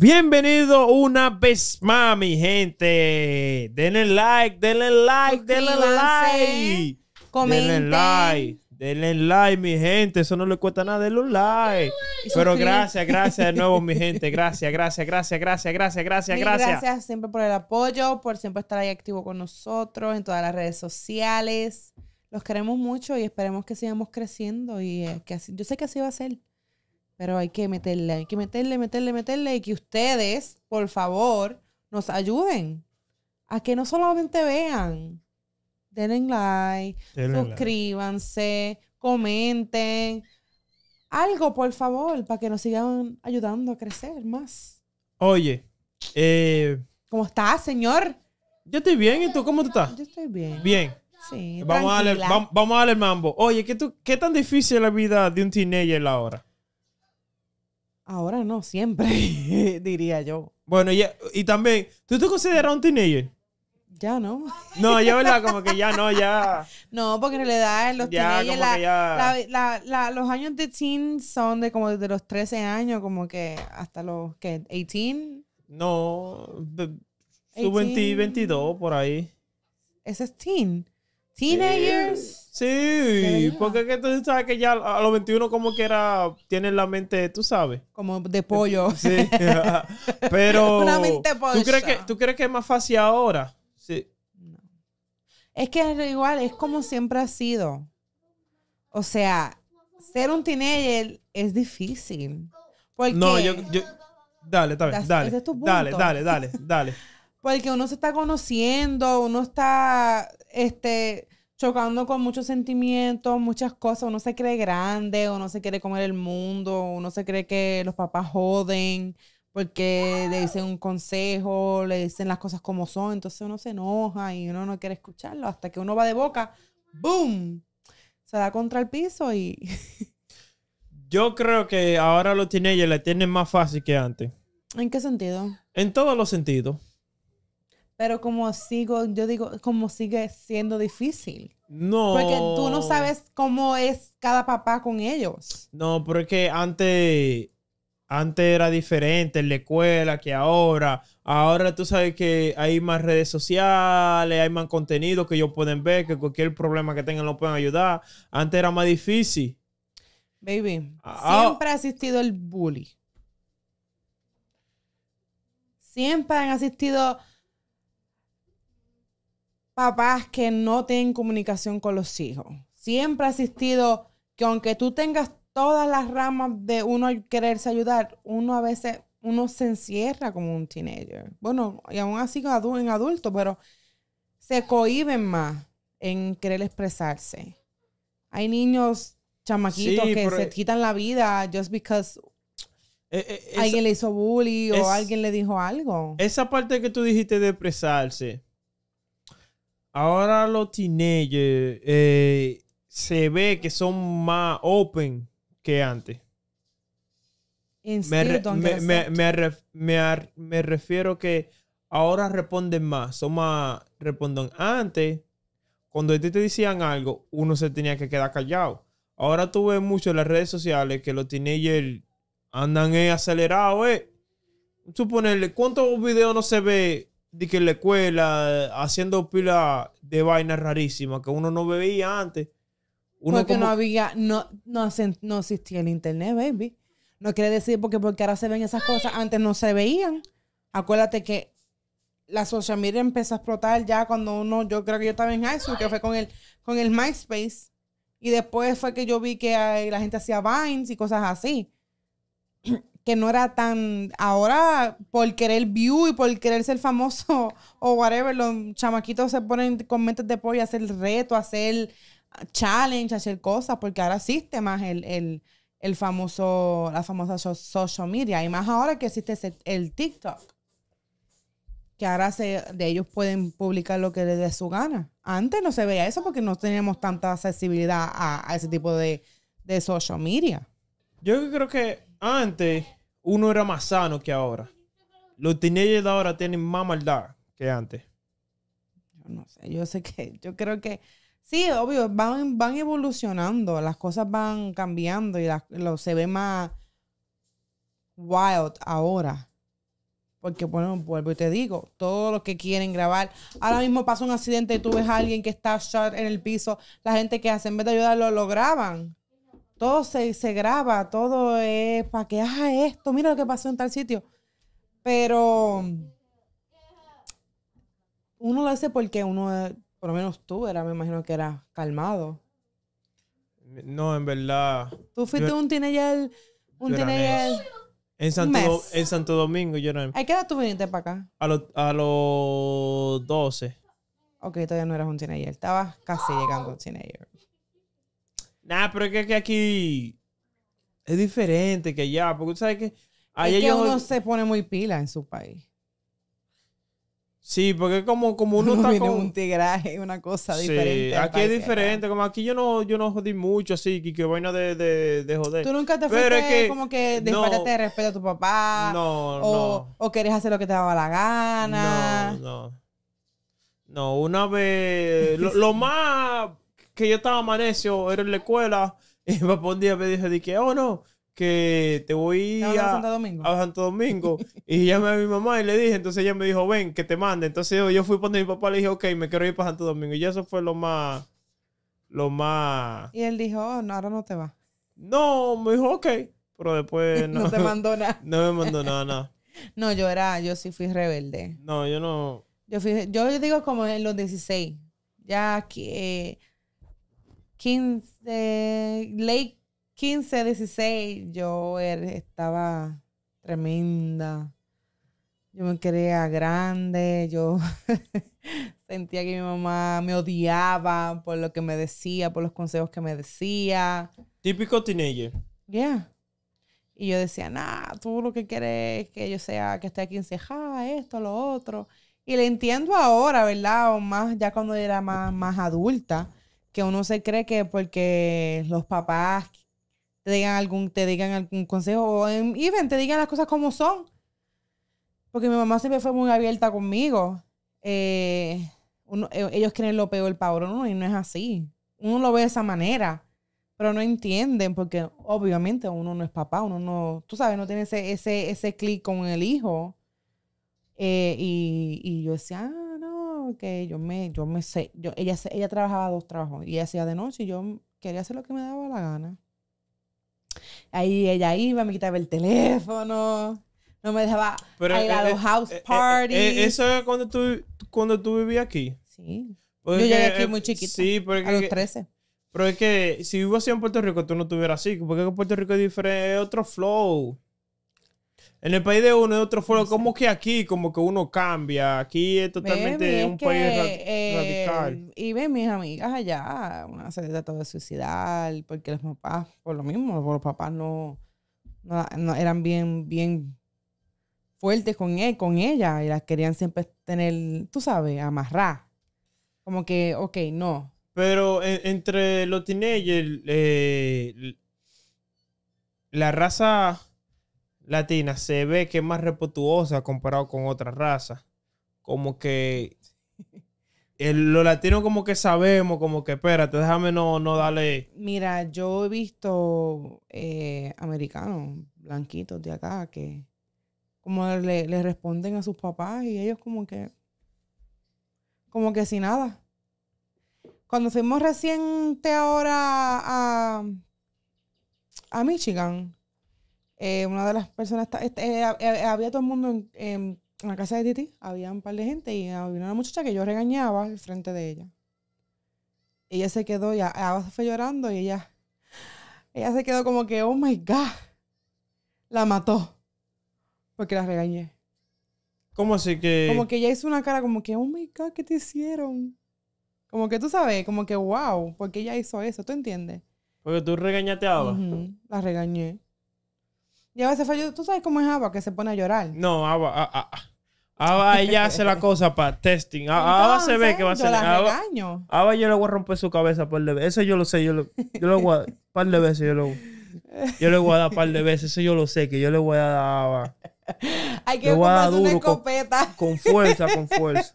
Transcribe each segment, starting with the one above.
Bienvenido una vez más, mi gente. Denle like, denle like, denle like. Comenten. Denle like. Denle like, mi gente. Eso no le cuesta nada. Denle like. Pero gracias, gracias de nuevo, mi gente. Gracias, gracias, gracias, gracias, gracias, gracias, gracias. Gracias siempre por el apoyo, por siempre estar ahí activo con nosotros en todas las redes sociales. Los queremos mucho y esperemos que sigamos creciendo. Y eh, que así, yo sé que así va a ser. Pero hay que meterle, hay que meterle, meterle, meterle y que ustedes, por favor, nos ayuden a que no solamente vean. Denle like, suscríbanse, comenten. Algo, por favor, para que nos sigan ayudando a crecer más. Oye, eh, ¿cómo estás, señor? Yo estoy bien, ¿y tú cómo tú estás? Yo estoy bien. Bien. Sí, vamos a, darle, vamos, a darle mambo. Oye, ¿qué, tú, ¿qué tan difícil es la vida de un teenager ahora? Ahora no, siempre, diría yo. Bueno, y, y también, ¿tú te consideras un teenager? Ya no. No, ya verdad, como que ya no, ya. No, porque en realidad los los años de teen son de como desde los 13 años, como que hasta los, ¿qué? ¿18? No, 22 por ahí. Ese es teen. Teenagers. Sí, porque que tú sabes que ya a los 21 como que era, tienen la mente, tú sabes. Como de pollo. Sí. Pero... ¿tú crees, que, ¿Tú crees que es más fácil ahora? Sí. No. Es que es igual, es como siempre ha sido. O sea, ser un teenager es difícil. Porque... No, yo... dale, dale, dale, dale, dale, dale. Porque uno se está conociendo, uno está este, chocando con muchos sentimientos, muchas cosas. Uno se cree grande, uno se quiere comer el mundo, uno se cree que los papás joden porque le dicen un consejo, le dicen las cosas como son, entonces uno se enoja y uno no quiere escucharlo hasta que uno va de boca, ¡boom! Se da contra el piso y... Yo creo que ahora los teenagers la tienen más fácil que antes. ¿En qué sentido? En todos los sentidos. Pero como sigo, yo digo, como sigue siendo difícil. No. Porque tú no sabes cómo es cada papá con ellos. No, porque antes, antes era diferente en la escuela que ahora. Ahora tú sabes que hay más redes sociales, hay más contenido que ellos pueden ver, que cualquier problema que tengan lo pueden ayudar. Antes era más difícil. Baby, ah, ah. siempre ha existido el bully. Siempre han asistido papás que no tienen comunicación con los hijos. Siempre ha existido que aunque tú tengas todas las ramas de uno quererse ayudar, uno a veces uno se encierra como un teenager. Bueno, y aún así en adulto, pero se cohíben más en querer expresarse. Hay niños chamaquitos que se eh quitan la vida just because eh, eh, alguien le hizo bullying o alguien le dijo algo. Esa parte que tú dijiste de expresarse, ahora los teenagers eh, se ve que son más open que antes. Me, refiero que ahora responden más, son más responden. Antes, cuando te decían algo, uno se tenía que quedar callado. Ahora tú ves mucho en las redes sociales que los teenagers andan acelerados, eh. Suponerle, ¿cuántos videos no se ve de que en la escuela, haciendo pila de vainas rarísimas que uno no veía antes. Uno porque no había, no, no, no existía el internet, baby. No quiere decir porque, porque ahora se ven esas cosas, antes no se veían. Acuérdate que la social media empezó a explotar ya cuando uno, yo creo que yo estaba en eso que fue con el, con el MySpace. Y después fue que yo vi que eh, la gente hacía Vines y cosas así que no era tan ahora por querer view y por querer ser famoso o whatever, los chamaquitos se ponen con mentes de pollo a hacer reto, a hacer challenge, a hacer cosas, porque ahora existe más el, el, famoso, la famosa social media, y más ahora que existe el TikTok, que ahora se, de ellos pueden publicar lo que les dé su gana. Antes no se veía eso porque no teníamos tanta accesibilidad a, ese tipo de, de social media. Yo creo que antes uno era más sano que ahora. Los teenagers de ahora tienen más maldad que antes. Yo no sé, yo sé que, yo creo que, sí, obvio, van, van evolucionando, las cosas van cambiando y lo, se ve más wild ahora. Porque, bueno, vuelvo y te digo, todos los que quieren grabar, ahora mismo pasa un accidente y tú ves a alguien que está shot en el piso, la gente que hace, en vez de ayudarlo, lo graban todo se, graba, todo es para que haga esto, mira lo que pasó en tal sitio. Pero uno lo hace porque uno, por lo menos tú, era, me imagino que eras calmado. No, en verdad. Tú fuiste un teenager, un teenager. En Santo, en Santo Domingo yo no. ¿A qué edad tú viniste para acá? A los a los 12. Ok, todavía no eras un teenager. Estabas casi llegando a un Nah, pero es que, aquí es diferente que allá, porque tú sabes que... Allá uno se pone muy pila en su país. Sí, porque como, como uno, está con... un tigraje, una cosa sí, diferente. aquí es diferente. Como aquí yo no, yo no jodí mucho así, que, vaina de, joder. Tú nunca te fuiste como que desfárate de respeto a tu papá. No, o, no. O querés hacer lo que te daba la gana. No, no. No, una vez... lo más que yo estaba amanecio era en la escuela, y mi papá un día me dijo, de que, oh no, que te voy a, a, Santo Domingo. y llamé a mi mamá y le dije, entonces ella me dijo, ven, que te mande. Entonces yo, fui donde mi papá le dije, ok, me quiero ir para Santo Domingo. Y eso fue lo más, lo más... Y él dijo, oh, no, ahora no te va No, me dijo, ok, pero después no. te mandó nada. no me mandó nada, nada. no, yo era, yo sí fui rebelde. No, yo no. Yo, fui, yo digo como en los 16, ya que... 15, late 15, 16, yo er, estaba tremenda. Yo me creía grande, yo sentía que mi mamá me odiaba por lo que me decía, por los consejos que me decía. Típico teenager. Yeah. Y yo decía, nada tú lo que quieres es que yo sea, que esté aquí encejada, esto, lo otro. Y le entiendo ahora, ¿verdad? O más, ya cuando era más, más adulta que uno se cree que porque los papás te digan algún, te digan algún consejo o even te digan las cosas como son. Porque mi mamá siempre fue muy abierta conmigo. Eh, e, ellos creen lo peor para uno y no es así. Uno lo ve de esa manera, pero no entienden porque obviamente uno no es papá, uno no, tú sabes, no tiene ese, ese, ese clic con el hijo. Eh, y, y, yo decía, que yo me, yo me sé, yo, ella, ella trabajaba dos trabajos y hacía de noche y yo quería hacer lo que me daba la gana. Ahí ella iba, me quitaba el teléfono, no me dejaba Pero, ir eh, los eh, house eh, parties. eso era cuando tú, cuando tú vivías aquí. Sí. yo llegué aquí muy chiquita. porque a los 13. Pero es que si vivo así en Puerto Rico, tú no estuvieras así. Porque en Puerto Rico es diferente, es otro flow. En el país de uno y otro fueron, como que aquí, como que uno cambia. Aquí es totalmente un país eh, radical. Y ven mis amigas allá, una se trató de suicidar porque los papás, por lo mismo, los papás no, no, eran bien, bien fuertes con él, e, con ella y las querían siempre tener, tú sabes, amarrar. Como que, ok, no. Pero entre los teenagers, eh, la raza latina se ve que es más reputuosa... comparado con otras razas. Como que los latinos como que sabemos, como que espérate, déjame no, no darle... Mira, yo he visto eh, americanos blanquitos de acá que como le, responden a sus papás y ellos como que... Como que sin nada. Cuando fuimos reciente ahora a, a Michigan, eh, una de las personas, este, eh, eh, había todo el mundo en, la casa de Titi, había un par de gente y había una muchacha que yo regañaba Al frente de ella. Ella se quedó, ya fue llorando y ella, ella se quedó como que, oh my God, la mató porque la regañé. ¿Cómo así que...? Como que ella hizo una cara como que, oh my God, ¿qué te hicieron? Como que tú sabes, como que wow, porque ella hizo eso, ¿tú entiendes? Porque tú regañaste a la regañé. Y a veces fue, tú sabes cómo es Ava, que se pone a llorar. No, Ava, ah, ah, ah. Ava, ella hace la cosa para testing. Ava se ve que va a ser... Yo Ava, yo le voy a romper su cabeza un par de veces. Eso yo lo sé, yo, lo, yo le voy a dar par de veces, yo, le voy a dar un par de veces. Eso yo lo sé, que yo le voy a dar a Ava. Hay que comprarse una escopeta. Con, con fuerza, con fuerza.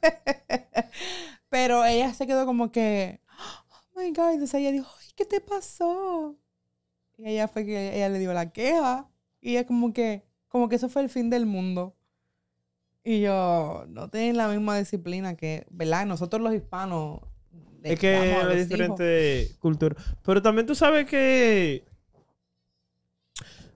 Pero ella se quedó como que, oh my God. Entonces ella dijo, ay, ¿qué te pasó? Y ella fue que ella le dio la queja. Y es como que, como que eso fue el fin del mundo. Y yo, no tengo la misma disciplina que, ¿verdad? Nosotros los hispanos. Es que es diferente cultura. Pero también tú sabes que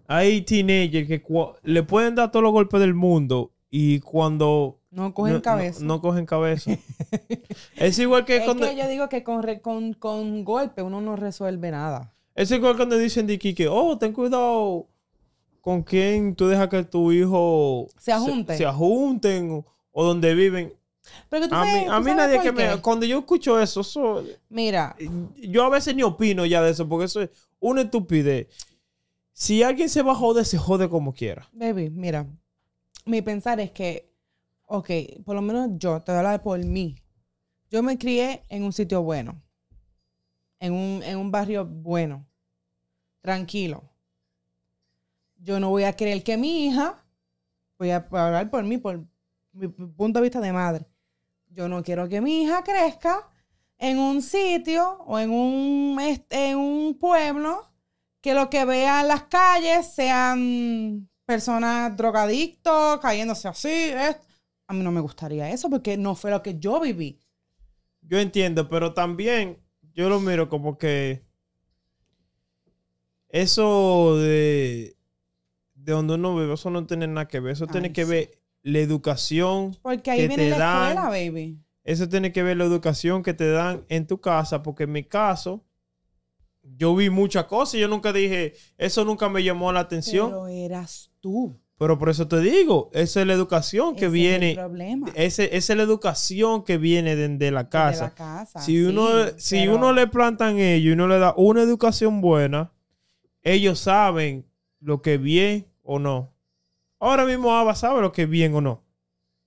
hay teenagers que le pueden dar todos los golpes del mundo y cuando... No cogen cabeza. No, cogen cabeza. es igual que cuando... yo digo que con, con, con, golpe uno no resuelve nada. Es igual cuando dicen de Kike, oh, ten cuidado con quién tú dejas que tu hijo se junten, se, o donde viven. Pero a mí, nadie que me... Cuando yo escucho eso, Mira. Eh, yo a veces ni opino ya de eso, porque eso es una estupidez. Si alguien se va a joder, se jode como quiera. Baby, mira. Mi pensar es que, ok, por lo menos yo, te voy a hablar por mí. Yo me crié en un sitio bueno. En un, en un barrio bueno. Tranquilo yo no voy a creer que mi hija, voy a hablar por mí, por mi punto de vista de madre, yo no quiero que mi hija crezca en un sitio o en un, en un pueblo que lo que vea en las calles sean personas drogadictos, cayéndose así. A mí no me gustaría eso porque no fue lo que yo viví. Yo entiendo, pero también yo lo miro como que eso de de donde uno vive, eso no tiene nada que ver. Eso tiene que ver la educación. Porque ahí que viene te la dan. Eso tiene que ver la educación que te dan en tu casa, porque en mi caso, yo vi muchas cosas y yo nunca dije, eso nunca me llamó la atención. Pero eras tú. Pero por eso te digo, esa es la educación que viene. Es el problema. Ese, esa es la educación que viene desde la casa. Si, uno, si uno le plantan ellos y uno le da una educación buena, ellos saben lo que bien o no. Ahora mismo Ava sabe lo que es bien o no.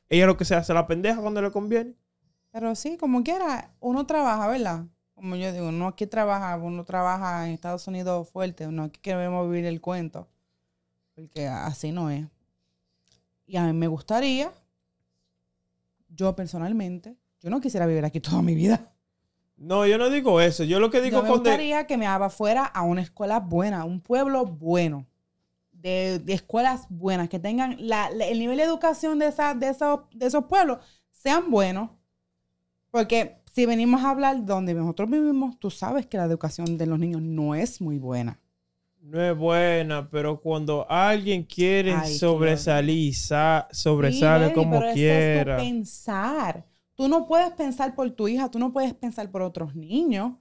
Ella lo que se hace la pendeja cuando le conviene. Pero sí, como quiera, uno trabaja, ¿verdad? Como yo digo, uno aquí trabaja, uno trabaja en Estados Unidos fuerte, uno aquí queremos vivir el cuento, porque así no es. Y a mí me gustaría, yo personalmente, yo no quisiera vivir aquí toda mi vida. No, yo no digo eso. Yo lo que digo yo me gustaría que me fuera a una escuela buena, un pueblo bueno de, escuelas buenas, que tengan la, el nivel de educación de, esa, de, esos, de esos pueblos sean buenos. Porque si venimos a hablar donde nosotros vivimos, tú sabes que la educación de los niños no es muy buena. No es buena, pero cuando alguien quiere sobresalir, sobresale como quiera. es tu pensar. Tú no puedes pensar por tu hija, tú no puedes pensar por otros niños.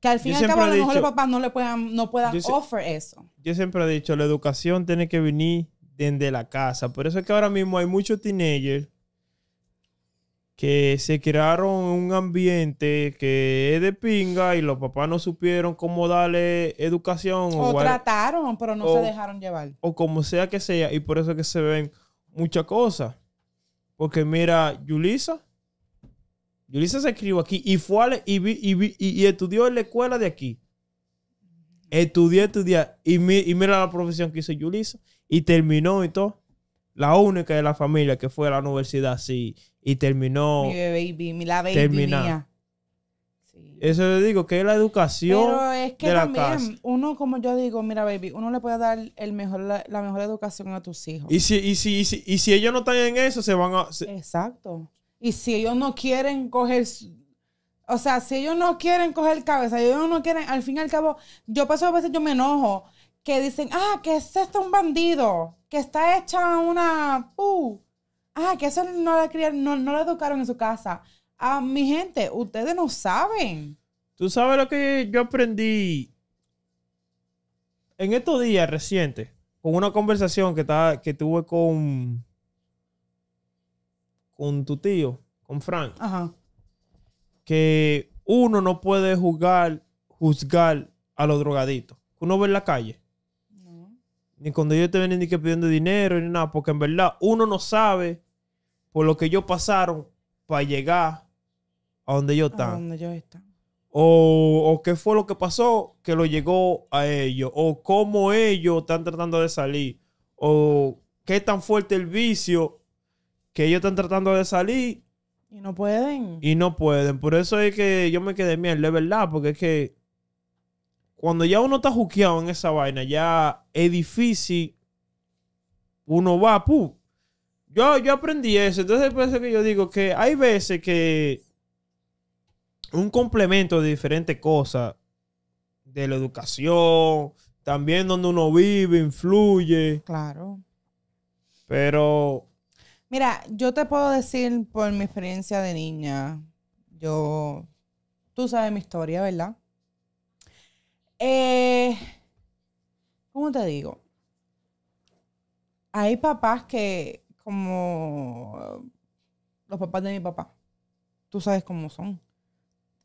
Que al fin y al cabo, a lo mejor los papás no le puedan, no puedan eso. Yo siempre he dicho, la educación tiene que venir desde la casa. Por eso es que ahora mismo hay muchos teenagers que se crearon un ambiente que es de pinga y los papás no supieron cómo darle educación. O, trataron, pero no se dejaron llevar. O como sea que sea, y por eso es que se ven muchas cosas. Porque mira, Yulisa, Yulisa se escribió aquí y fue y, estudió en la escuela de aquí. Estudié, estudié. Y, mira la profesión que hizo Yulisa. Y terminó y todo. La única de la familia que fue a la universidad, sí. Y terminó. Mi baby, mi la baby Eso le digo, que es la educación. es que uno, como yo digo, mira, baby, uno le puede dar el mejor, la, mejor educación a tus hijos. Y si, y si, y si, ellos no están en eso, se van a. Exacto. Y si ellos no quieren coger, o sea, si ellos no quieren coger cabeza, ellos no quieren, al fin y al cabo, yo paso a veces yo me enojo, que dicen, ah, que es esto un bandido, que está hecha una, uh, ah, que eso no la criaron, no, no la educaron en su casa. Ah, mi gente, ustedes no saben. Tú sabes lo que yo aprendí en estos días recientes, con una conversación que, estaba, que tuve con con tu tío, con Frank, Ajá. que uno no puede juzgar, juzgar a los drogaditos. Uno ve en la calle. Ni cuando ellos te vienen ni que pidiendo dinero ni nada, porque en verdad uno no sabe por lo que ellos pasaron para llegar a donde ellos están. donde O, o, qué fue lo que pasó que lo llegó a ellos, o cómo ellos están tratando de salir, o qué tan fuerte el vicio que ellos están tratando de salir. Y no pueden. Y no pueden. Por eso es que yo me quedé mierda, es verdad, porque es que cuando ya uno está juqueado en esa vaina, ya es difícil. Uno va, ¡pum! Yo, yo aprendí eso. Entonces, por eso que yo digo que hay veces que un complemento de diferentes cosas, de la educación, también donde uno vive, influye. Claro. Pero Mira, yo te puedo decir por mi experiencia de niña, yo, tú sabes mi historia, ¿verdad? Eh, ¿Cómo te digo? Hay papás que, como los papás de mi papá, tú sabes cómo son.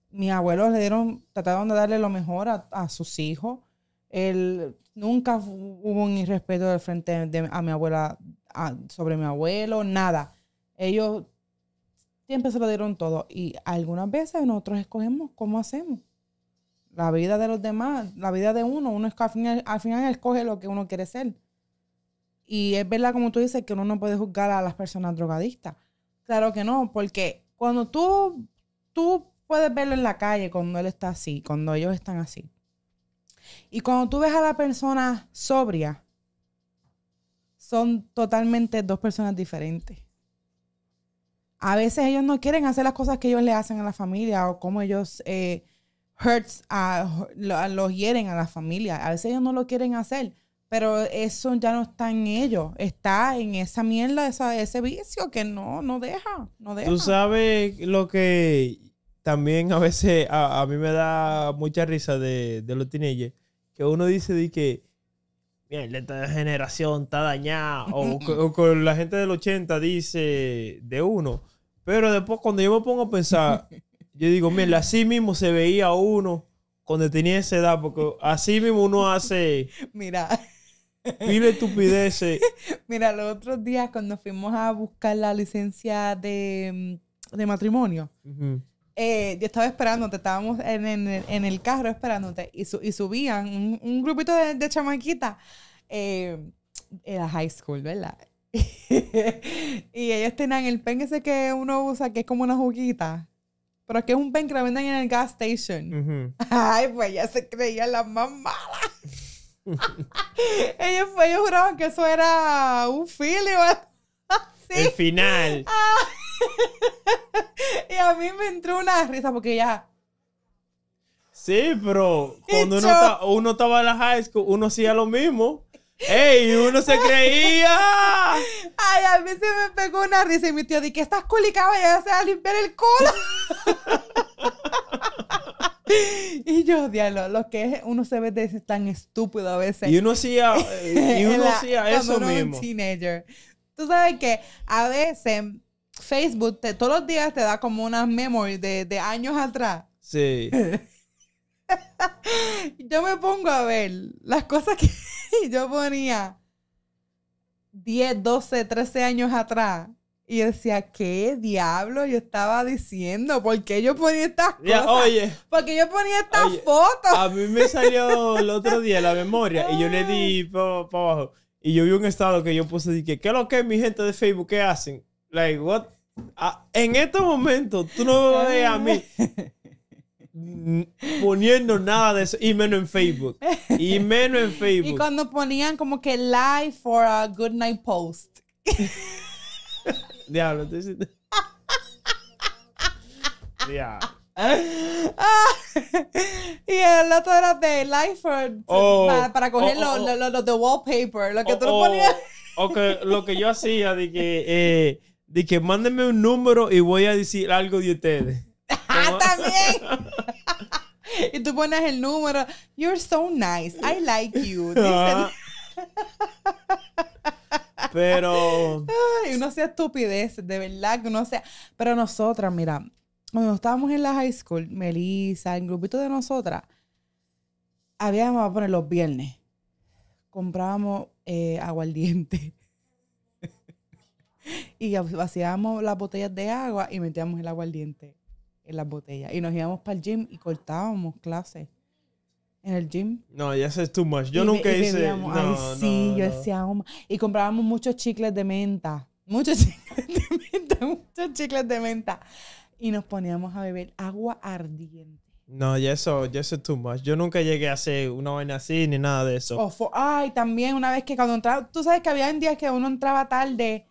Mis abuelos le dieron, trataron de darle lo mejor a, sus hijos. Él, nunca hubo un irrespeto del frente de, a mi abuela sobre mi abuelo, nada. Ellos siempre se lo dieron todo. Y algunas veces nosotros escogemos cómo hacemos. La vida de los demás, la vida de uno, uno es que al final, escoge lo que uno quiere ser. Y es verdad, como tú dices, que uno no puede juzgar a las personas drogadistas, Claro que no, porque cuando tú, tú puedes verlo en la calle cuando él está así, cuando ellos están así. Y cuando tú ves a la persona sobria, son totalmente dos personas diferentes. A veces ellos no quieren hacer las cosas que ellos le hacen a la familia o cómo ellos eh, a, los hieren a la familia. A veces ellos no lo quieren hacer, pero eso ya no está en ellos. Está en esa mierda, ese vicio que no, no deja, no Tú sabes lo que también a veces a, mí me da mucha risa de, de los teenagers, que uno dice de que mierda, esta generación está dañada. Mm, mm. O, con la gente del 80 dice de uno. Pero después, cuando yo me pongo a pensar, yo digo, mira así mismo se veía uno cuando tenía esa edad, porque así mismo uno hace. Mira. Pile estupideces. Mira, los otros días cuando fuimos a buscar la licencia de, mm, matrimonio, eh, yo estaba esperándote, estábamos en, el carro esperándote y, subían un, grupito de, de chamaquitas. Eh, era high school, ¿verdad? y ellos tenían el pen ese que uno usa, que es como una juguita. Pero que es un pen que lo venden en el gas station. Ay, pues ya se creían las más malas. Pues, ellos, juraban que eso era un fili. El final. Ah. y a mí me entró una risa porque ya. Sí, pero cuando uno, estaba en la high school, uno hacía lo mismo. ¡Ey! ¡Uno se creía! Ay, a mí se me pegó una risa y mi tío qué estás colicado ya se va a limpiar el culo. y yo, diablo, lo que es, uno se ve tan estúpido a veces. Y uno hacía, y eso mismo. Tú sabes que a veces Facebook te, todos los días te da como unas memories de, años atrás. Sí. yo me pongo a ver las cosas que yo ponía 10, 12, 13 años atrás. Y decía, ¿qué diablo yo estaba diciendo? ¿Por qué yo ponía estas cosas? oye. ¿Por yo ponía estas fotos? A mí me salió el otro día la memoria y yo le di para abajo. Y yo vi un estado que yo puse, dije, ¿qué es lo que mi gente de Facebook? ¿Qué hacen? Like, what? Ah, en estos momentos, tú no me ves a mí poniendo nada de eso, y menos en Facebook. Y menos en Facebook. Y cuando ponían como que live for a good night post. Diablo, tú diciendo... y el otro era de live for, oh, para, oh, coger los oh, de wallpaper, lo que tú ponías. O que lo que yo hacía de que. Eh, de que mándenme un número y voy a decir algo de ustedes. ¡Ah, también! y tú pones el número. You're so nice. I like you. Ah. Pero. Ay, no sea estupidez, de verdad que uno sea. Pero nosotras, mira, cuando estábamos en la high school, Melissa, el grupito de nosotras, habíamos, vamos a poner los viernes, comprábamos eh, aguardiente y vaciábamos las botellas de agua y metíamos el agua ardiente en las botellas. Y nos íbamos para el gym y cortábamos clases en el gym. No, ya es too much. Yo nunca hice. sí, yo decía, oh y comprábamos muchos chicles de menta. Muchos chicles de menta, muchos chicles de menta. Y nos poníamos a beber agua ardiente. No, ya eso, ya eso es too much. Yo nunca llegué a hacer una vaina así ni nada de eso. Oh, ay, también una vez que cuando entraba, tú sabes que había días que uno entraba tarde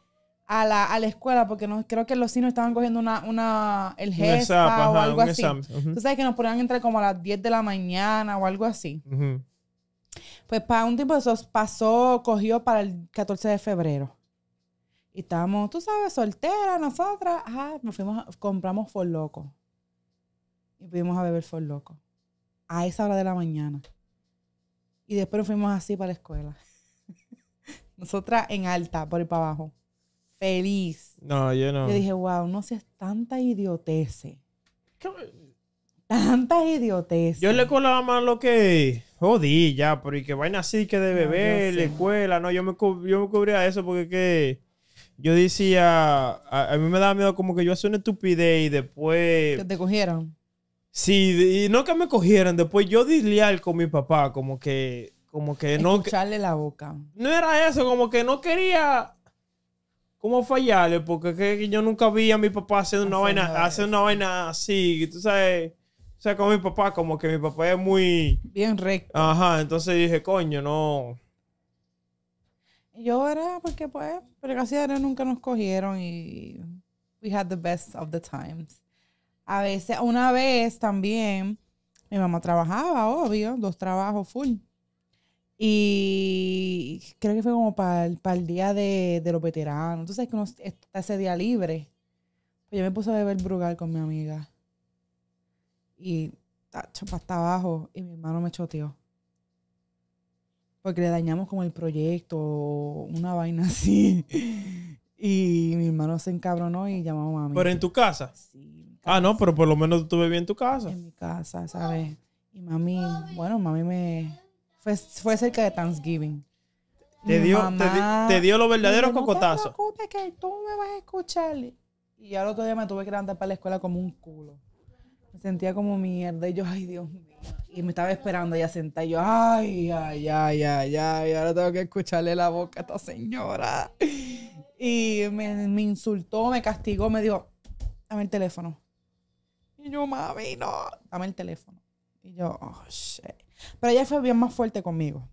a la, escuela porque no creo que los sinos estaban cogiendo una, una el jefe o algo así. Tú sabes que nos ponían entrar como a las 10 de la mañana o algo así. Pues para un tipo de esos pasó, cogió para el 14 de febrero. Y estábamos, tú sabes, solteras, nosotras. Ajá, nos fuimos, compramos For Loco. Y fuimos a beber For Loco. A esa hora de la mañana. Y después nos fuimos así para la escuela. Nosotras en alta, por ir para abajo feliz. No, yo no. Yo dije, wow, no seas tanta idioteces. Tanta idioteces. Yo le colaba más lo que jodí ya, pero y que vaina así que de bebé, la escuela, no, yo me, yo cubría eso porque que yo decía, a, mí me daba miedo como que yo hacía una estupidez y después... Que te cogieran. Sí, y no que me cogieran, después yo disleal con mi papá, como que, como que no... Escucharle la boca. No era eso, como que no quería ¿Cómo fallarle? Porque yo nunca vi a mi papá haciendo una vaina, hacer una vaina así, tú sabes. O sea, con mi papá, como que mi papá es muy... Bien recto. Ajá, entonces dije, coño, no. Yo era porque pues, pero casi nunca nos cogieron y we had the best of the times. A veces, una vez también, mi mamá trabajaba, obvio, dos trabajos full. Y creo que fue como para el, para el día de, los veteranos. Entonces, que está ese día libre. Pues yo me puse a beber brugal con mi amiga. Y tacho, hasta abajo. Y mi hermano me choteó. Porque le dañamos como el proyecto, o una vaina así. Y mi hermano se encabronó y llamó a mami. ¿Pero en tu casa? Sí. Ah, no, pero por lo menos tú bien en tu casa. En mi casa, ¿sabes? Y mami, bueno, mami me, fue, cerca de Thanksgiving. Te dio, te, dio, los verdaderos cocotazos. No te que tú me vas a escuchar. Y el otro día me tuve que levantar para la escuela como un culo. Me sentía como mierda. Y yo, ay, Dios mío. Y me estaba esperando ya sentada. Y yo, ay, ay, ay, ay, ay. Ahora tengo que escucharle la boca a esta señora. Y me, me insultó, me castigó, me dijo, dame el teléfono. Y yo, mami, no, dame el teléfono. Y yo, oh, shit. Pero ella fue bien más fuerte conmigo.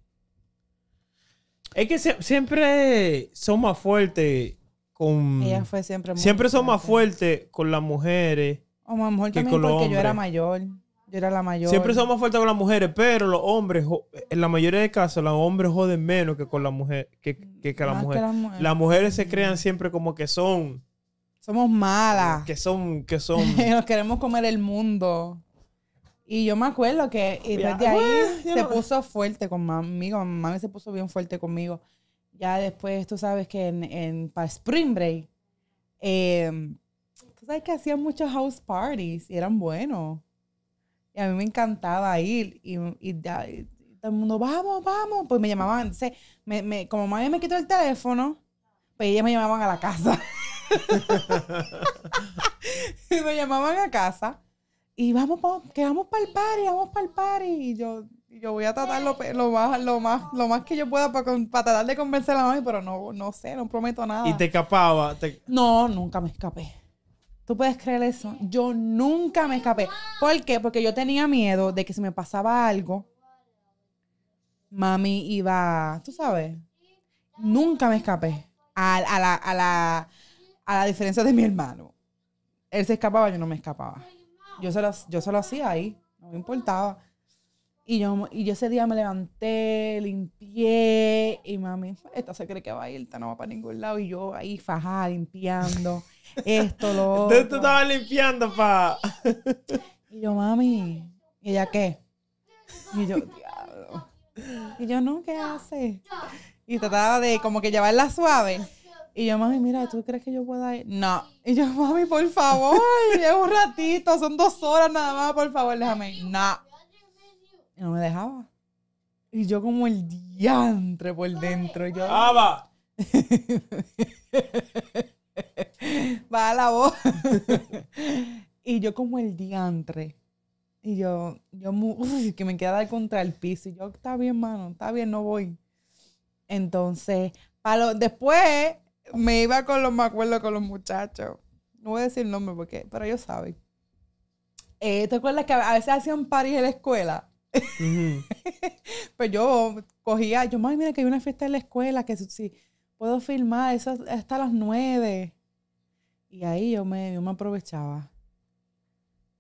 Es que siempre son más fuertes con. Ella fue siempre más. Siempre son más fuertes con las mujeres. O más mejor que con porque yo era mayor. Yo era la mayor. Siempre son más fuertes con las mujeres, pero los hombres, en la mayoría de casos, los hombres joden menos que con que, las mujeres. Las mujeres se crean siempre como que son. Somos malas. Que son, que son. Nos queremos comer el mundo. Y yo me acuerdo que desde ahí se puso fuerte conmigo, mami se puso bien fuerte conmigo. Ya después, tú sabes que en, para Spring Break, em, tú sabes que hacían muchos house parties y eran buenos. Y a mí me encantaba ir y, todo el mundo, vamos, vamos. Pues me llamaban, como mami me quitó el teléfono, pues ellas me llamaban a la casa. y me llamaban a casa y vamos, que vamos para el party, vamos para el party. Y yo, yo voy a tratar lo, más, lo, más, que yo pueda para, tratar de convencer a la mami, pero no, no sé, no prometo nada. ¿Y te escapaba? No, nunca me escapé. ¿Tú puedes creer eso? Yo nunca me escapé. ¿Por qué? Porque yo tenía miedo de que si me pasaba algo, mami iba, tú sabes, nunca me escapé a la diferencia de mi hermano. Él se escapaba, yo no me escapaba. Yo se, lo, hacía ahí, no me importaba. Y yo, y yo ese día me levanté, limpié, y mami, esta se cree que va a ir, esta no va para ningún lado. Y yo ahí fajada, limpiando, esto, lo otro. Tú limpiando, pa. y yo, mami, ¿y ella qué? Y yo, diablo. Y yo, no, ¿qué hace? Y trataba de como que llevarla suave. Y yo, mami, mira, ¿tú crees que yo pueda ir? No. Y yo, mami, por favor, es un ratito, son dos horas nada más, por favor, déjame ir. No. Y no me dejaba. Y yo como el diantre por dentro. Yo, ¡Aba! Va a la voz. y yo como el diantre. Y yo, yo que me queda contra el piso. Y yo, está bien, mano, está bien, no voy. Entonces, para después me iba con los, me acuerdo, con los muchachos. No voy a decir el nombre porque, pero ellos saben. Eh, ¿Te acuerdas que a veces hacían París en la escuela? pero pues yo cogía, yo, mami, mira que hay una fiesta en la escuela que si puedo filmar, eso hasta las nueve. Y ahí yo me, me aprovechaba.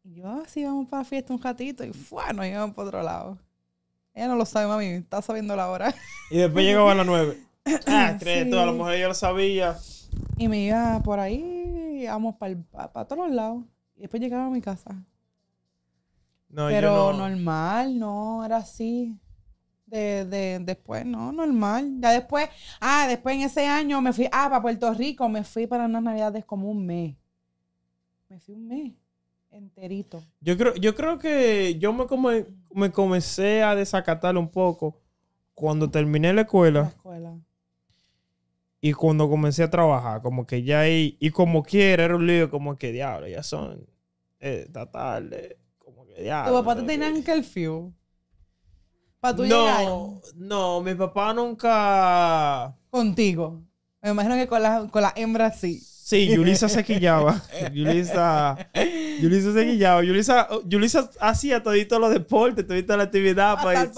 Y yo, así ah, vamos para la fiesta un ratito. Y fue, nos íbamos para otro lado. Ella no lo sabe, mami, está sabiendo la hora. y después llegaba a las nueve. Ah, que a lo yo lo sabía. Y me iba por ahí, íbamos para todos los todos lados. Y después llegaba a mi casa. No, Pero normal, no, era así. De, de, después, no, normal. Ya después, ah, después en ese año me fui, ah, para Puerto Rico, me fui para unas navidades como un mes. Me fui un mes enterito. Yo creo, yo creo que yo me, me comencé a desacatar un poco cuando terminé La escuela. Y cuando comencé a trabajar, como que ya ahí, y como quiera, era un lío, como que diablo, ya son eh, esta tarde, como que diablo. ¿Tu papá te tenía en curfew? ¿Para no, No, mi papá nunca. Contigo. Me imagino que con las con la hembras sí. Sí, Yulisa se quillaba. Yulisa, Yulisa se quillaba. Yulisa, hacía todito los deportes, todita la actividad para ir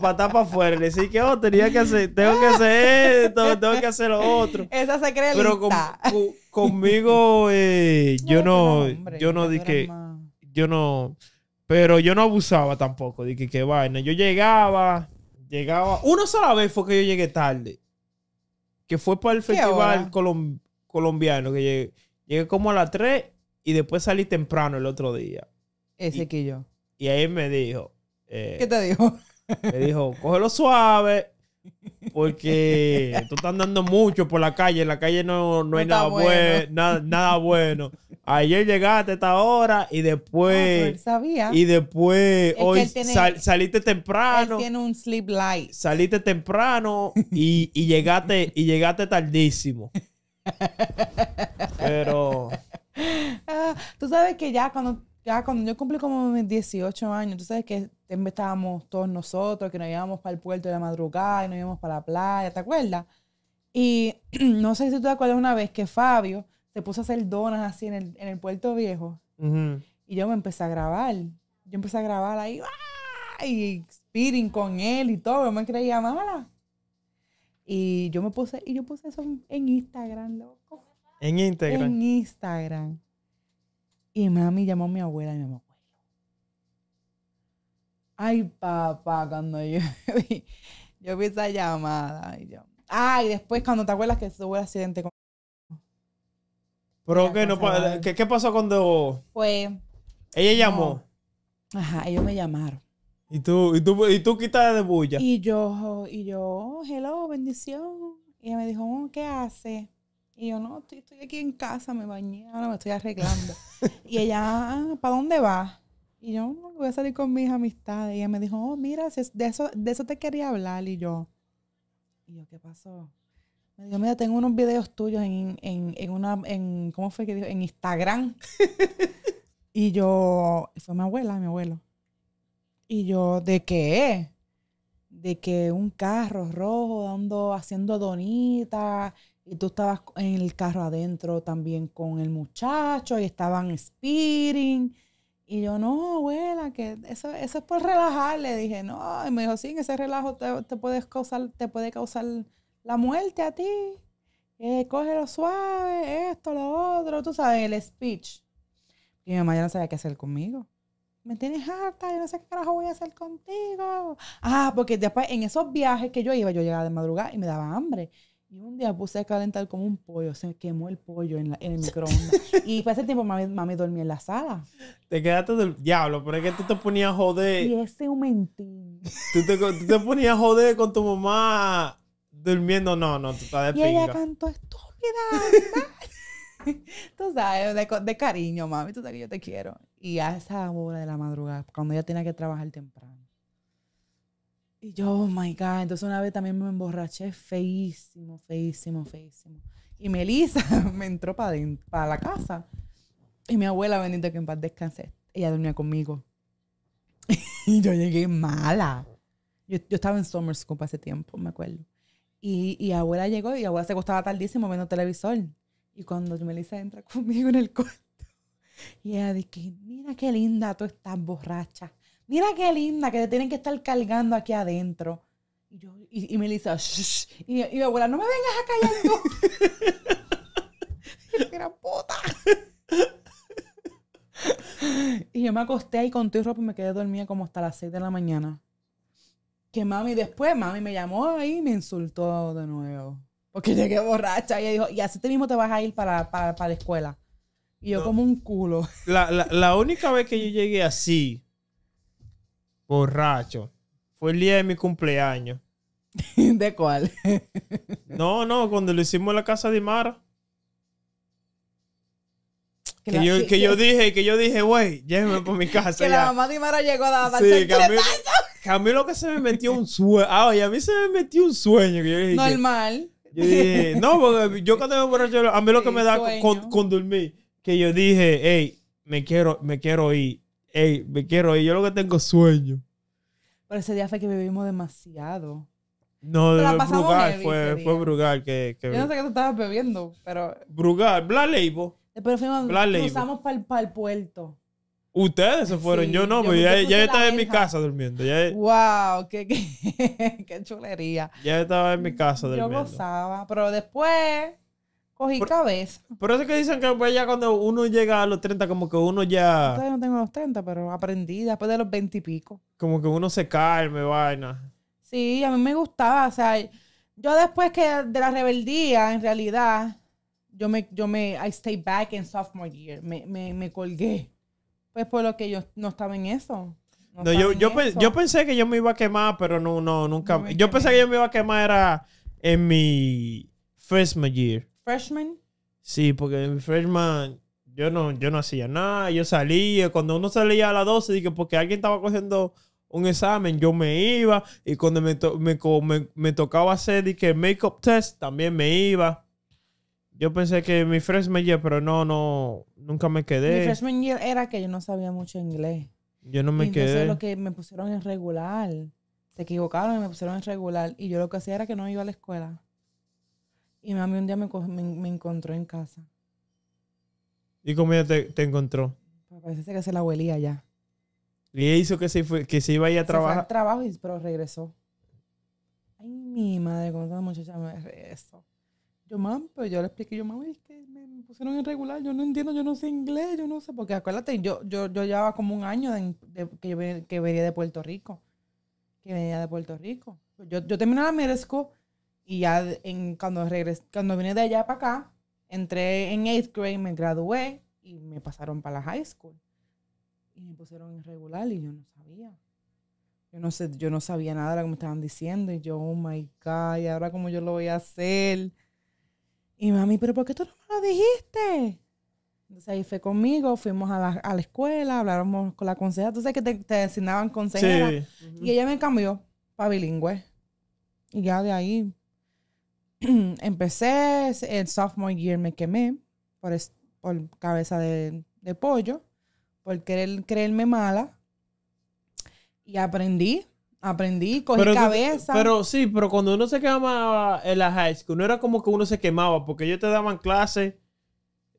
patar para afuera. Le decía que, oh, tenía que hacer, tengo que hacer esto, tengo que hacer lo otro. Esa se cree Pero conmigo, yo no, yo no dije, yo no, pero yo no abusaba tampoco, dije que vaina. Yo llegaba, llegaba, una sola vez fue que yo llegué tarde, que fue para el festival colombiano colombiano que llegué, como a las 3 y después salí temprano el otro día. Ese que yo. Y ahí me dijo. Eh, ¿Qué te dijo? Me dijo, cógelo suave. Porque tú estás andando mucho por la calle. En la calle no, no, hay nada bueno, nada, bueno. Ayer llegaste a esta hora y después. Ah, sabía. Y después, hoy saliste temprano. Él tiene un sleep light. Saliste temprano y, y, llegaste, y llegaste tardísimo. Pero. Ah, tú sabes que ya cuando, ya cuando yo cumplí como mis 18 años, tú sabes que estábamos todos nosotros, que nos íbamos para el puerto de la madrugada y nos íbamos para la playa, ¿te acuerdas? Y no sé si tú te acuerdas una vez que Fabio se puso a hacer donas así en el, puerto viejo. Y yo me empecé a grabar. Yo empecé a grabar ahí, ¡ah! y speeding con él y todo. Yo me creía mala. Y yo me puse, y yo puse eso en Instagram, loco. En Instagram. En Instagram. Y mami llamó a mi abuela y mi abuelo. Ay, papá, cuando yo vi, yo vi esa llamada. ay, después cuando te acuerdas que tuvo el accidente con... Pero no, ¿qué, pasó cuando... fue Ella llamó. Ajá, ellos me llamaron. Y tú, y tú, y tú quitas de bulla. Y yo, y yo, hello, bendición. Y ella me dijo, mm, ¿qué hace? Y yo, no, estoy, aquí en casa, me bañé, ahora me estoy arreglando. y ella, ah, ¿para dónde va? Y yo, voy a salir con mis amistades. Y ella me dijo, oh, mira, si es, de, eso, de eso te quería hablar. Y yo, y yo, ¿qué pasó? Me dijo, mira, tengo unos videos tuyos en, en, en una, en, ¿cómo fue que dijo? En Instagram. y yo, eso fue mi abuela, mi abuelo. Y yo, ¿de qué? De que un carro rojo dando, haciendo donita y tú estabas en el carro adentro también con el muchacho y estaban speeding. Y yo, no, abuela, que eso, eso es por relajarle. Le dije, no. Y me dijo, sí, en ese relajo te, puedes causar, te puede causar la muerte a ti. Eh, cógelo suave, esto, lo otro. Tú sabes, el speech. Y mi mamá ya no sabía qué hacer conmigo me tienes harta, yo no sé qué carajo voy a hacer contigo. Ah, porque después en esos viajes que yo iba, yo llegaba de madrugada y me daba hambre. Y un día puse a calentar como un pollo, se quemó el pollo en, el microondas. y fue ese tiempo mami, mami dormía en la sala. Te quedaste del diablo, pero es que tú te ponías a joder. Y ese humentín. Tú te, tú te ponías a joder con tu mamá durmiendo. No, no, tú estás de Y ella cantó estúpida. tú sabes, de, cariño, mami, tú sabes que yo te quiero. Y a esa hora de la madrugada, cuando ella tenía que trabajar temprano. Y yo, oh my God. Entonces una vez también me emborraché feísimo, feísimo, feísimo. Y Melissa me entró para la casa. Y mi abuela, bendita que en paz descanse, ella dormía conmigo. y yo llegué mala. Yo, yo estaba en Summer School para ese tiempo, me acuerdo. Y, y abuela llegó y abuela se acostaba tardísimo viendo televisor. Y cuando Melissa entra conmigo en el cuarto, y ella dice, mira qué linda tú estás borracha. Mira qué linda que te tienen que estar cargando aquí adentro. Y, yo, y, Melissa, Y, mi abuela, no me vengas a callar tú. era puta. y yo me acosté ahí con tu ropa y me quedé dormida como hasta las 6 de la mañana. Que mami después, mami me llamó ahí y me insultó de nuevo. Porque llegué borracha. Y ella dijo, y así te mismo te vas a ir para, la escuela. Y yo como un culo. La, única vez que yo llegué así, borracho, fue el día de mi cumpleaños. ¿De cuál? no, no, cuando lo hicimos en la casa de Mara. Que, yo, dije, que yo dije, güey, lléveme por mi casa. Que la mamá de Imara llegó a dar sí, que que a mí lo que se me metió un sueño. Ah, y a mí se me metió un sueño. Que yo dije, Normal no, porque yo cuando me borracho, a mí lo que me da con, con, dormir, que yo dije, hey, me quiero, me quiero ir, hey, me quiero ir, yo lo que tengo sueño. Pero ese día fue que bebimos demasiado. No, de Brugal, fue, Brugal que, que, Yo no sé qué tú estabas bebiendo, pero... Brugal, bla Label. Pero fuimos, cruzamos para el, para el puerto. Ustedes se fueron, yo no, ya, ya estaba en mi casa durmiendo. Ya, wow, qué, chulería. Ya estaba en mi casa durmiendo. Yo gozaba, pero después cogí cabeza. Por eso que dicen que pues, ya cuando uno llega a los 30, como que uno ya. Yo no tengo los 30, pero aprendí después de los 20 y pico. Como que uno se calme, vaina. Sí, a mí me gustaba, o sea, yo después que de la rebeldía, en realidad, yo me, yo me, I stay back in sophomore year, me, me colgué pues por lo que yo no estaba en eso. yo, pensé que yo me iba a quemar, pero no, no, nunca. yo pensé que yo me iba a quemar era en mi freshman year. ¿Freshman? Sí, porque en mi freshman yo no, yo no hacía nada. Yo salía. Cuando uno salía a las 12, dije, porque alguien estaba cogiendo un examen, yo me iba. Y cuando me, me, tocaba hacer dije, make test, también me iba. Yo pensé que mi freshman year, pero no, no, nunca me quedé. Mi freshman year era que yo no sabía mucho inglés. Yo no me y quedé. Entonces lo que me pusieron en regular. Se equivocaron y me pusieron en regular. Y yo lo que hacía era que no iba a la escuela. Y mami un día me, encontró en casa. ¿Y cómo ella te, te encontró? Parece que se la abuelía ya. Y ella hizo que se, que se iba a ir a trabajar. Se fue a trabajo, pero regresó. Ay, mi madre, con esa muchacha me regresó. Yo, mam, pero yo le expliqué, yo, mam, es que me pusieron irregular, yo no entiendo, yo no sé inglés, yo no sé, porque acuérdate, yo, yo, yo llevaba como un año que, venía de Puerto Rico, que venía de Puerto Rico. Yo, yo terminaba merezco y ya en, cuando, regresé, cuando vine de allá para acá, entré en eighth grade, me gradué y me pasaron para la high school. Y me pusieron irregular, y yo no sabía. Yo no, sé, yo no sabía nada de lo que me estaban diciendo y yo, oh my God, ¿y ahora cómo yo lo voy a hacer? Y mami, ¿pero por qué tú no me lo dijiste? Entonces ahí fue conmigo, fuimos a la, escuela, hablábamos con la consejera. Tú sabes que te, te designaban consejera. Y ella me cambió para bilingüe. Y ya de ahí empecé el sophomore year, me quemé por, por cabeza de, pollo, por querer creerme mala. Y aprendí Aprendí, con mi cabeza. Pero sí, pero cuando uno se quemaba en la high school, no era como que uno se quemaba, porque ellos te daban clases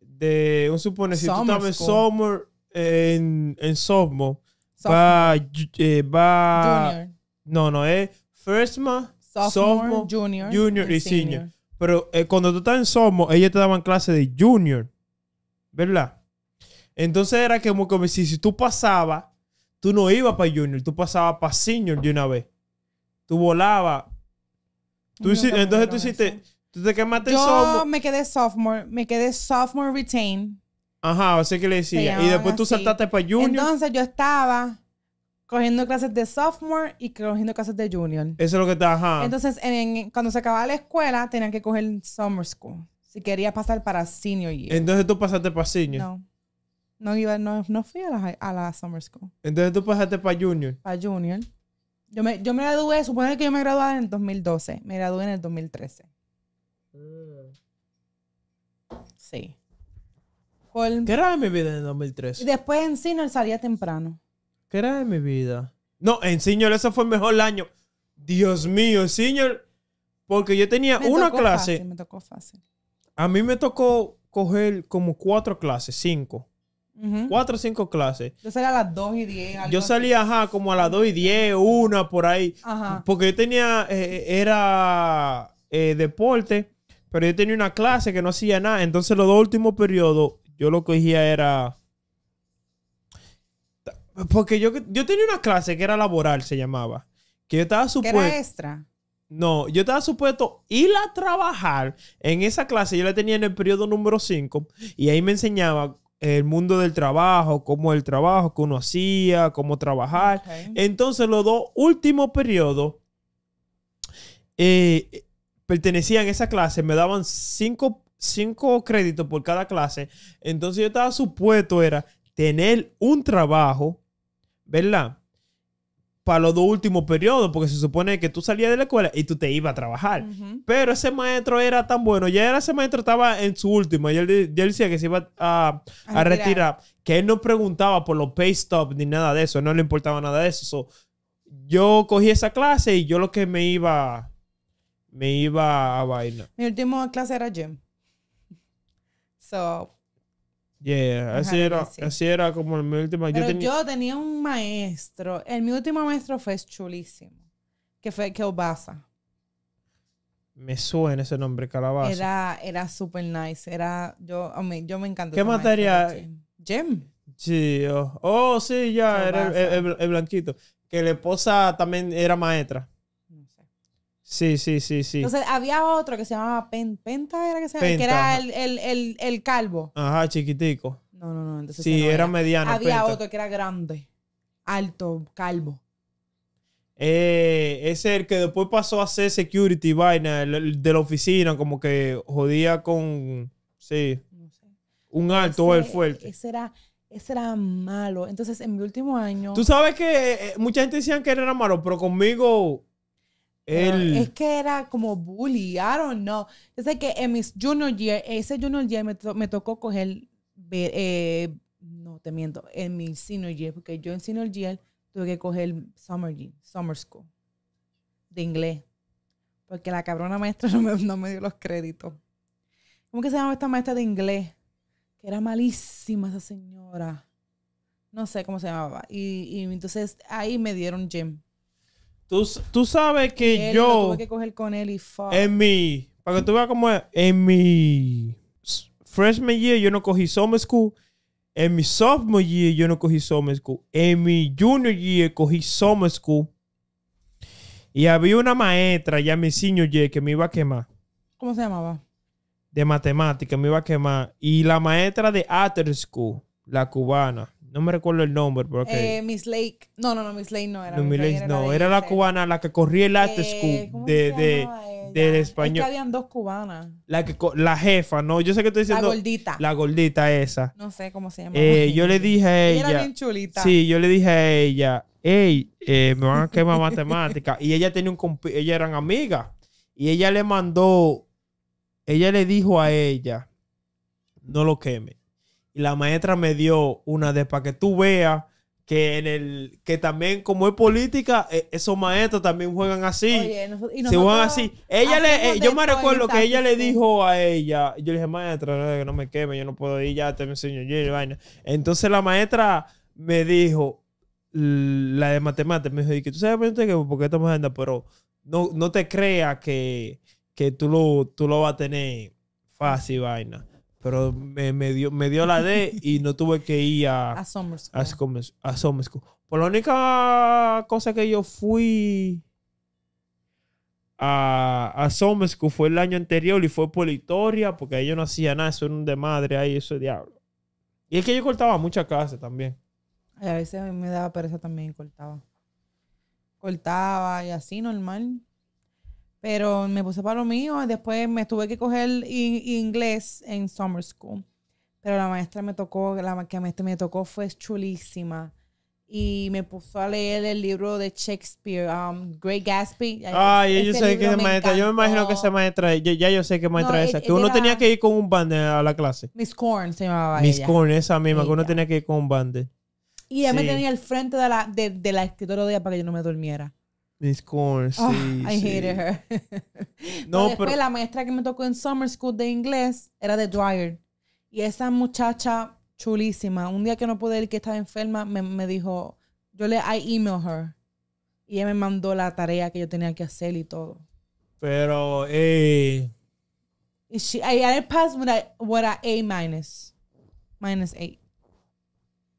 de un supone si tú estabas en summer, en, en va, eh, No, no, es first sophomore, sophomore junior, junior y senior. Pero eh, cuando tú estás en sophomore, ellos te daban clases de junior, ¿verdad? Entonces era como que si, si tú pasabas tú no ibas para junior, tú pasabas para senior de una vez. Tú volabas. entonces tú hiciste, tú te quemaste Yo me quedé sophomore, me quedé sophomore retain. Ajá, así que le decía. Y después tú saltaste para junior. Entonces yo estaba cogiendo clases de sophomore y cogiendo clases de junior. Eso es lo que está, ajá. Entonces, cuando se acababa la escuela, tenían que coger summer school. Si querías pasar para senior year. Entonces tú pasaste para senior. No. No, iba, no, fui a la, summer school. Entonces tú pasaste para junior. Para junior. Yo me, yo me gradué, suponer que yo me gradué en el 2012. Me gradué en el 2013. Mm. Sí. ¿Qué era de mi vida en el 2013? Y después en Senior salía temprano. ¿Qué era de mi vida? No, en Senior ese fue el mejor año. Dios mío, Senior. Porque yo tenía una clase. fácil. A mí me tocó coger como cuatro clases, cinco. Cuatro o cinco clases. Yo salía a las dos y Yo salía, como a las dos y diez... una por ahí. Porque yo tenía, eh, era eh, deporte, pero yo tenía una clase que no hacía nada. Entonces los dos últimos periodos, yo lo cogía era... Porque yo, yo tenía una clase que era laboral, se llamaba. Que yo estaba supuesto... era extra? No, yo estaba supuesto ir a trabajar en esa clase. Yo la tenía en el periodo número 5 y ahí me enseñaba el mundo del trabajo, cómo el trabajo que uno hacía, cómo trabajar. Entonces los dos últimos periodos eh, pertenecían a esa clase, me daban cinco, cinco créditos por cada clase. Entonces yo estaba supuesto, era tener un trabajo, ¿verdad? para los dos últimos periodos, porque se supone que tú salías de la escuela y tú te ibas a trabajar. Pero ese maestro era tan bueno, ya era ese maestro estaba en su último, y él, decía que se iba a, retirar. que él no preguntaba por los pay stop ni nada de eso, no le importaba nada de eso. yo cogí esa clase y yo lo que me iba, me iba a vaina. Mi última clase era gym. So, Yeah, así era, así era como el, mi último yo, tenía... un maestro. El mi último maestro fue chulísimo. Que fue Keobasa. Me suena ese nombre, Calabaza. Era, era super nice. Era, yo, yo me encantó. ¿Qué materia? Gem. Sí, oh, oh, sí, ya, era el, el blanquito. Que la esposa también era maestra. Sí, sí, sí, sí. Entonces había otro que se llamaba Penta, era que, se, Penta. que era el, calvo. Ajá, chiquitico. No, no, no. sí, era, mediano. Había otro que era grande, alto, calvo. Eh, ese es el que después pasó a ser security vaina de la oficina, como que jodía con. Sí. Un alto, o el fuerte. Ese era. era malo. Entonces, en mi último año. Tú sabes que eh, eh, mucha gente decían que era malo, pero conmigo es que era como bully, I don't know. Yo sé que en mis junior year, ese junior year me, tocó coger, eh, no te miento, en mi senior year, porque yo en senior year tuve que coger summer, summer school de inglés, porque la cabrona maestra no me, dio los créditos. ¿Cómo que se llamaba esta maestra de inglés? Que era malísima esa señora. No sé cómo se llamaba. Y, y entonces ahí me dieron gym. Tú, sabes que yo. con En mi. Para que tú veas cómo En mi. Freshman year yo no cogí summer school. En mi sophomore year yo no cogí summer school. En mi junior year cogí summer school. Y había una maestra ya mi senior year que me iba a quemar. ¿Cómo se llamaba? De matemática, me iba a quemar. Y la maestra de after school, la cubana no me recuerdo el nombre, pero eh, Miss Lake, no, no, no, Miss Lake no era. No, Miss Lake, no, la era la cubana la que corría el art eh, school de, de, del español. Es que habían dos cubanas. La, la jefa, no, yo sé que estoy diciendo. La gordita. La gordita esa. No sé cómo se llama. Eh, yo le dije a ella. era bien chulita. Sí, yo le dije a ella, hey, me van a quemar matemáticas Y ella tenía un, ella eran amigas. Y ella le mandó, ella le dijo a ella, no lo queme. Y la maestra me dio una de para que tú veas que en el que también como es política eh, esos maestros también juegan así Oye, se juegan así ella le eh, yo me recuerdo que ella le dijo a ella yo le dije maestra no, me queme yo no puedo ir ya te enseño vaina entonces la maestra me dijo la de matemáticas me dijo que tú sabes que porque estamos pero no, no te creas que, que tú lo tú lo vas a tener fácil vaina pero me, me, dio, me dio la D y no tuve que ir a, a A, Por pues la única cosa que yo fui a, a Summer fue el año anterior y fue por la historia, porque ahí yo no hacía nada, eso era un de madre ahí, eso es diablo. Y es que yo cortaba mucha casa también. a veces me daba pereza también cortaba. Cortaba y así normal. Pero me puse para lo mío. y Después me tuve que coger inglés en summer school. Pero la maestra me tocó, la que me tocó fue chulísima. Y me puso a leer el libro de Shakespeare, um, Great Gatsby. Ay, yo sé que es maestra. Yo me imagino que esa maestra, ya yo sé que maestra esa. Que uno tenía que ir con un bande a la clase. Miss Corn se llamaba. Miss Corn, esa misma, que uno tenía que ir con un bande. Y ella me tenía al frente de la, de, de la escritora de para que yo no me durmiera. Miss Corn, ah, I hated her. no, pero la maestra que me tocó en summer school de inglés era de Dwyer. Y esa muchacha chulísima, un día que no pude ir, que estaba enferma, me, dijo, yo le, I email her. Y ella me mandó la tarea que yo tenía que hacer y todo. Pero, eh... Y she, I, I passed with a, a, A minus. Minus eight.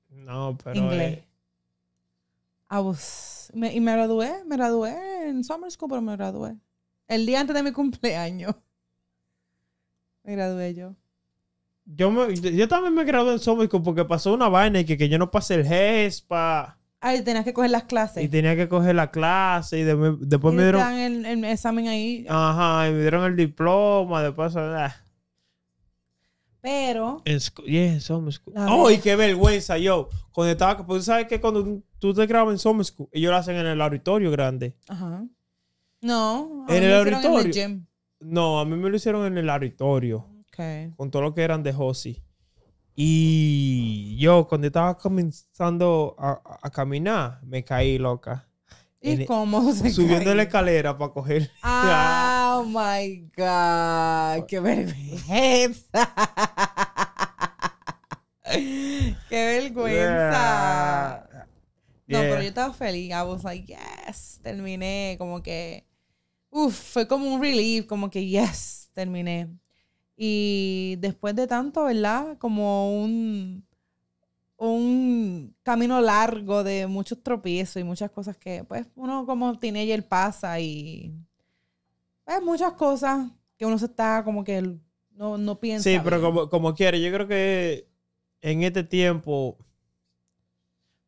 No, pero... Eh, y me gradué, me gradué en summer school, pero me gradué. El día antes de mi cumpleaños. Me gradué yo. Yo, yo también me gradué en summer school porque pasó una vaina y que, que yo no pasé el GESPA. Ay, tenías que coger las clases. Y tenía que coger la clase y después me dieron... El, examen ahí. Ajá, y me dieron el diploma, después... Ah. Pero... En summer school. Oh, qué vergüenza, yo. Cuando estaba... Pues, ¿sabes que Cuando tú te grabas en Summer School. Ellos lo hacen en el auditorio grande. Ajá. No, en el auditorio. No, a mí me lo hicieron en el auditorio. Okay. Con todo lo que eran de Josie. Y yo, cuando estaba comenzando a, caminar, me caí loca. ¿Y cómo se Subiendo la escalera para coger. Oh my God. Qué vergüenza. Qué vergüenza. No, pero yo estaba feliz. I was like, yes, terminé. Como que, uff, fue como un relief, como que, yes, terminé. Y después de tanto, ¿verdad? Como un, un camino largo de muchos tropiezos y muchas cosas que, pues, uno como tiene y él pasa y, pues, muchas cosas que uno se está como que no, no piensa. Sí, pero como, como quiere, yo creo que en este tiempo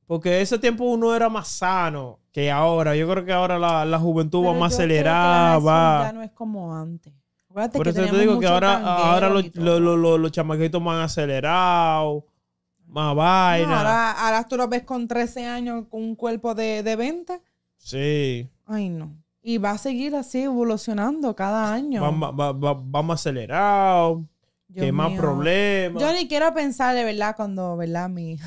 porque ese tiempo uno era más sano que ahora. Yo creo que ahora la, juventud va más acelerada. Ya no es como antes. Por eso te digo que ahora, ahora los, los, los, chamaquitos más acelerados, más vaina. ahora, tú lo ves con 13 años con un cuerpo de, de Sí. Ay, no. Y va a seguir así evolucionando cada año. Vamos va, va, acelerado. acelerados, que más problemas. Yo ni quiero pensar, de verdad, cuando, ¿verdad? Mi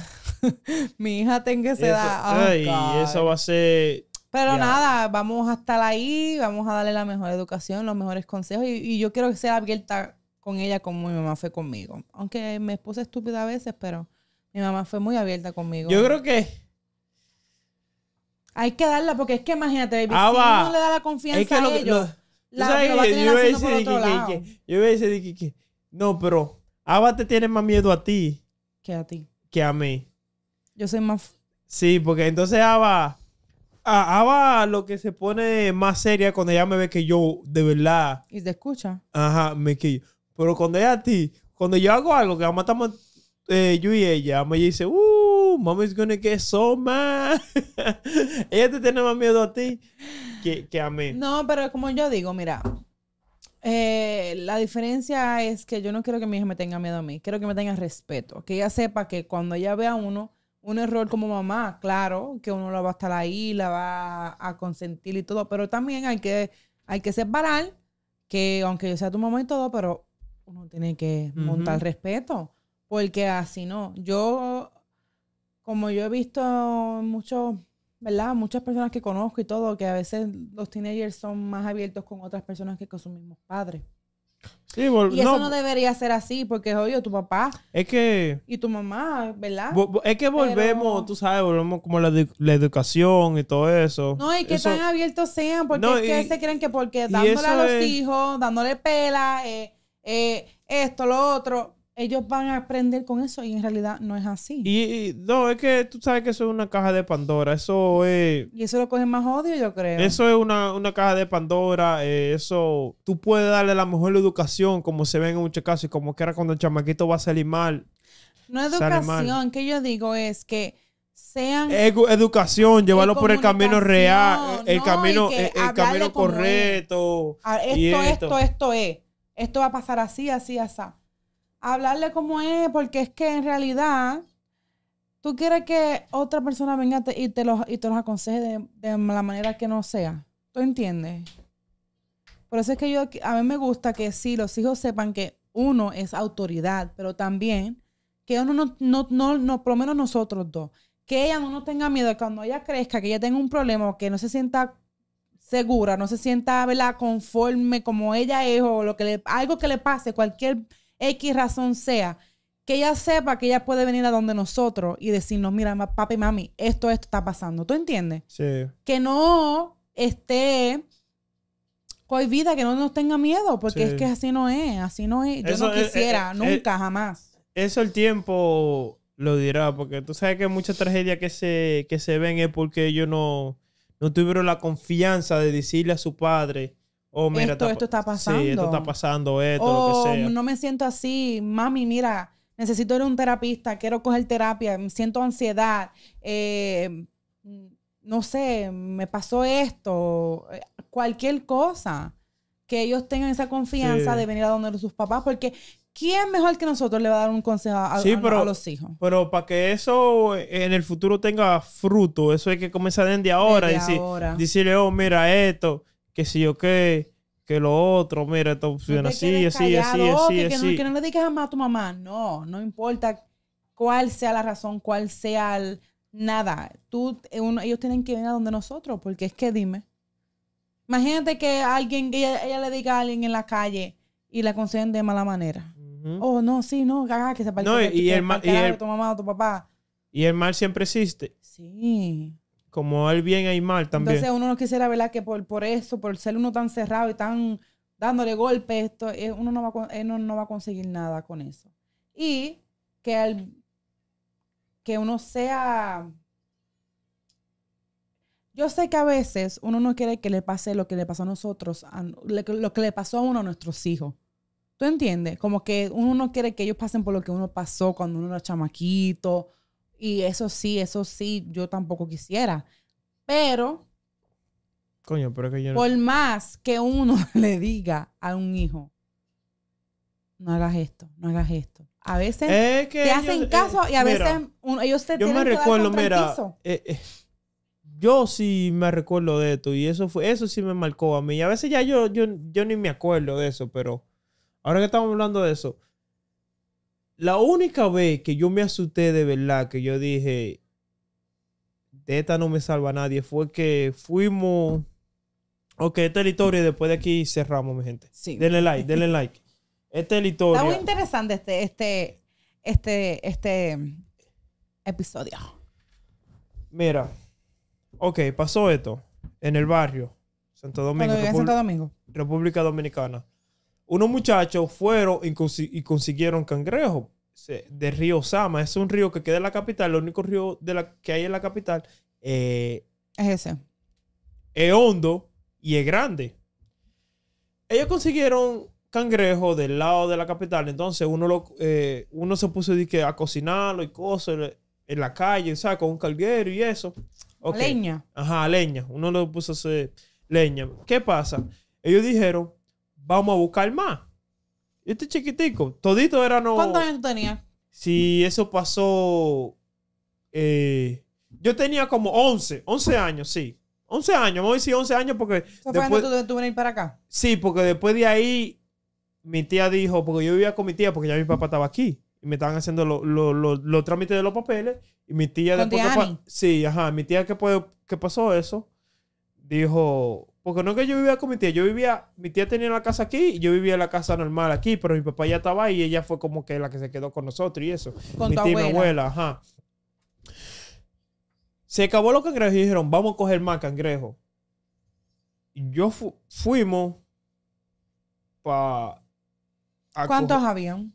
mi hija tenga que ser oh, ay, eso va a ser. Pero nada, vamos a estar ahí, vamos a darle la mejor educación, los mejores consejos. Y, yo quiero que sea abierta con ella como mi mamá fue conmigo. Aunque me puse estúpida a veces, pero mi mamá fue muy abierta conmigo. Yo creo que. Hay que darla, porque es que imagínate, baby, ah, si le da la confianza a ellos, yo yo voy a decir no, pero Ava te tiene más miedo a ti. Que a ti. Que a mí. Yo soy más. Sí, porque entonces Ava. Ava lo que se pone más seria cuando ella me ve que yo, de verdad. Y te escucha. Ajá, me quillo. Pero cuando ella a ti, cuando yo hago algo que matamos eh, yo y ella, me dice, uh, mommy's gonna get so mad. ella te tiene más miedo a ti que, a mí. No, pero como yo digo, mira, eh, la diferencia es que yo no quiero que mi hija me tenga miedo a mí, quiero que me tenga respeto, que ella sepa que cuando ella ve a uno, un error como mamá, claro, que uno lo va a estar ahí, la va a consentir y todo, pero también hay que, hay que separar que aunque yo sea tu mamá y todo, pero uno tiene que montar respeto, porque así no. Yo, como yo he visto muchos, ¿verdad? Muchas personas que conozco y todo, que a veces los teenagers son más abiertos con otras personas que con sus mismos padres y eso no, debería ser así, porque oye, tu papá. Es que. Y tu mamá, ¿verdad? Es que volvemos, tú sabes, volvemos como la, la, educación y todo eso. No, y que tan abiertos sean, porque es que se creen que porque dándole a los hijos, dándole pela, eh, eh, esto, lo otro ellos van a aprender con eso y en realidad no es así. Y, no, es que tú sabes que eso es una caja de Pandora, eso es... Y eso lo cogen más odio, yo creo. Eso es una, caja de Pandora, eh, eso... Tú puedes darle la mejor educación, como se ve en muchos casos, y como que era cuando el chamaquito va a salir mal. No educación, que yo digo es que sean... educación, llevarlo por el camino real, el camino, eh, el, camino correcto. Ah, esto, esto, esto es. Esto va a pasar así, así, así hablarle como es, porque es que en realidad tú quieres que otra persona venga te, y, te los, y te los aconseje de, la manera que no sea. ¿Tú entiendes? Por eso es que yo, a mí me gusta que sí, los hijos sepan que uno es autoridad, pero también que uno no, no, no, por lo menos nosotros dos, que ella no nos tenga miedo cuando ella crezca, que ella tenga un problema, que no se sienta segura, no se sienta ¿verdad? conforme como ella es o lo que algo que le pase, cualquier X razón sea, que ella sepa que ella puede venir a donde nosotros y decirnos, mira, papi, mami, esto, está pasando. ¿Tú entiendes? Sí. Que no esté cohibida, que no nos tenga miedo, porque es que así no es, así no es. Yo no quisiera, eh, eh, nunca, eh, jamás. Eso el tiempo lo dirá, porque tú sabes que muchas tragedias que se, se ven es porque ellos no, no tuvieron la confianza de decirle a su padre oh, mira, esto, está, está pasando. Sí, esto está pasando, esto, lo que sea. No me siento así, mami, mira, necesito ir a un terapista, quiero coger terapia, siento ansiedad, eh, no sé, me pasó esto, cualquier cosa. Que ellos tengan esa confianza de venir a donde sus papás, porque ¿quién mejor que nosotros le va a dar un consejo a, los hijos? Pero para que eso en el futuro tenga fruto, eso hay que comenzar desde ahora. y ahora. Decirle, oh, mira esto que si yo qué, que lo otro, mira, esto opción así, así, así, así, así. no, que no le digas jamás a tu mamá. No, no importa cuál sea la razón, cuál sea nada. Tú, eh, ellos tienen que venir a donde nosotros, porque es que dime. Imagínate que alguien, ella, le diga a alguien en la calle y la conceden de mala manera. Oh, no, sí, no, ah, que se partió. No, y, el, tu mamá tu papá. Y el mal siempre existe. Sí como el bien hay mal también. Entonces uno no quisiera, ¿verdad? Que por, por eso, por ser uno tan cerrado y tan dándole golpes, esto, eh, uno eh, no va, a conseguir nada con eso. Y que, que uno sea... Yo sé que a veces uno no quiere que le pase lo que le pasó a nosotros, lo que le pasó a uno a nuestros hijos. ¿Tú entiendes? Como que uno no quiere que ellos pasen por lo que uno pasó cuando uno era chamaquito y eso sí, eso sí, yo tampoco quisiera. Pero. Coño, pero que yo Por más que uno le diga a un hijo, no hagas esto, no hagas esto. A veces te hacen eh, caso y a veces uno ellos te Yo me recuerdo, mira, eh, eh, yo sí me recuerdo de esto y eso fue, eso sí me marcó a mí. Y a veces ya yo, yo, yo ni me acuerdo de eso, pero ahora que estamos hablando de eso, la única vez que yo me asusté de verdad, que yo dije, de esta no me salva nadie, fue que fuimos... Ok, esta es la historia. Después de aquí cerramos, mi gente. Sí. Denle like, denle like. Esta es la historia. Está muy interesante este, este, este, este episodio. Mira. Ok, pasó esto en el barrio. Santo Domingo. Santo Domingo. República Dominicana unos muchachos fueron y, consiguieron cangrejo de río Sama. Es un río que queda en la capital. El único río que hay en la capital eh, es ese. Es hondo y es grande. Ellos consiguieron cangrejo del lado de la capital. Entonces uno, lo, eh, se puso a cocinarlo y cosas en la calle, ¿sabes? Con un calguero y eso. Leña. Ajá, leña. Uno lo puso a hacer leña. ¿Qué pasa? Ellos dijeron, vamos a buscar más. Este chiquitico, todito era no. ¿Cuántos años tenías? Si eso pasó. Eh, yo tenía como 11, 11 años, sí. 11 años, vamos a decir 11 años porque. fue tú, tú venir para acá? Sí, porque después de ahí, mi tía dijo, porque yo vivía con mi tía, porque ya mi papá estaba aquí. Y me estaban haciendo los trámites de los papeles. Y mi tía después. sí, ajá. Mi tía que, que pasó eso, dijo porque no que yo vivía con mi tía, yo vivía, mi tía tenía la casa aquí y yo vivía en la casa normal aquí, pero mi papá ya estaba y ella fue como que la que se quedó con nosotros y eso. Con mi tía abuela. y mi abuela, ajá. Se acabó los cangrejos y dijeron, vamos a coger más cangrejos. Yo fuimos para... ¿Cuántos habían?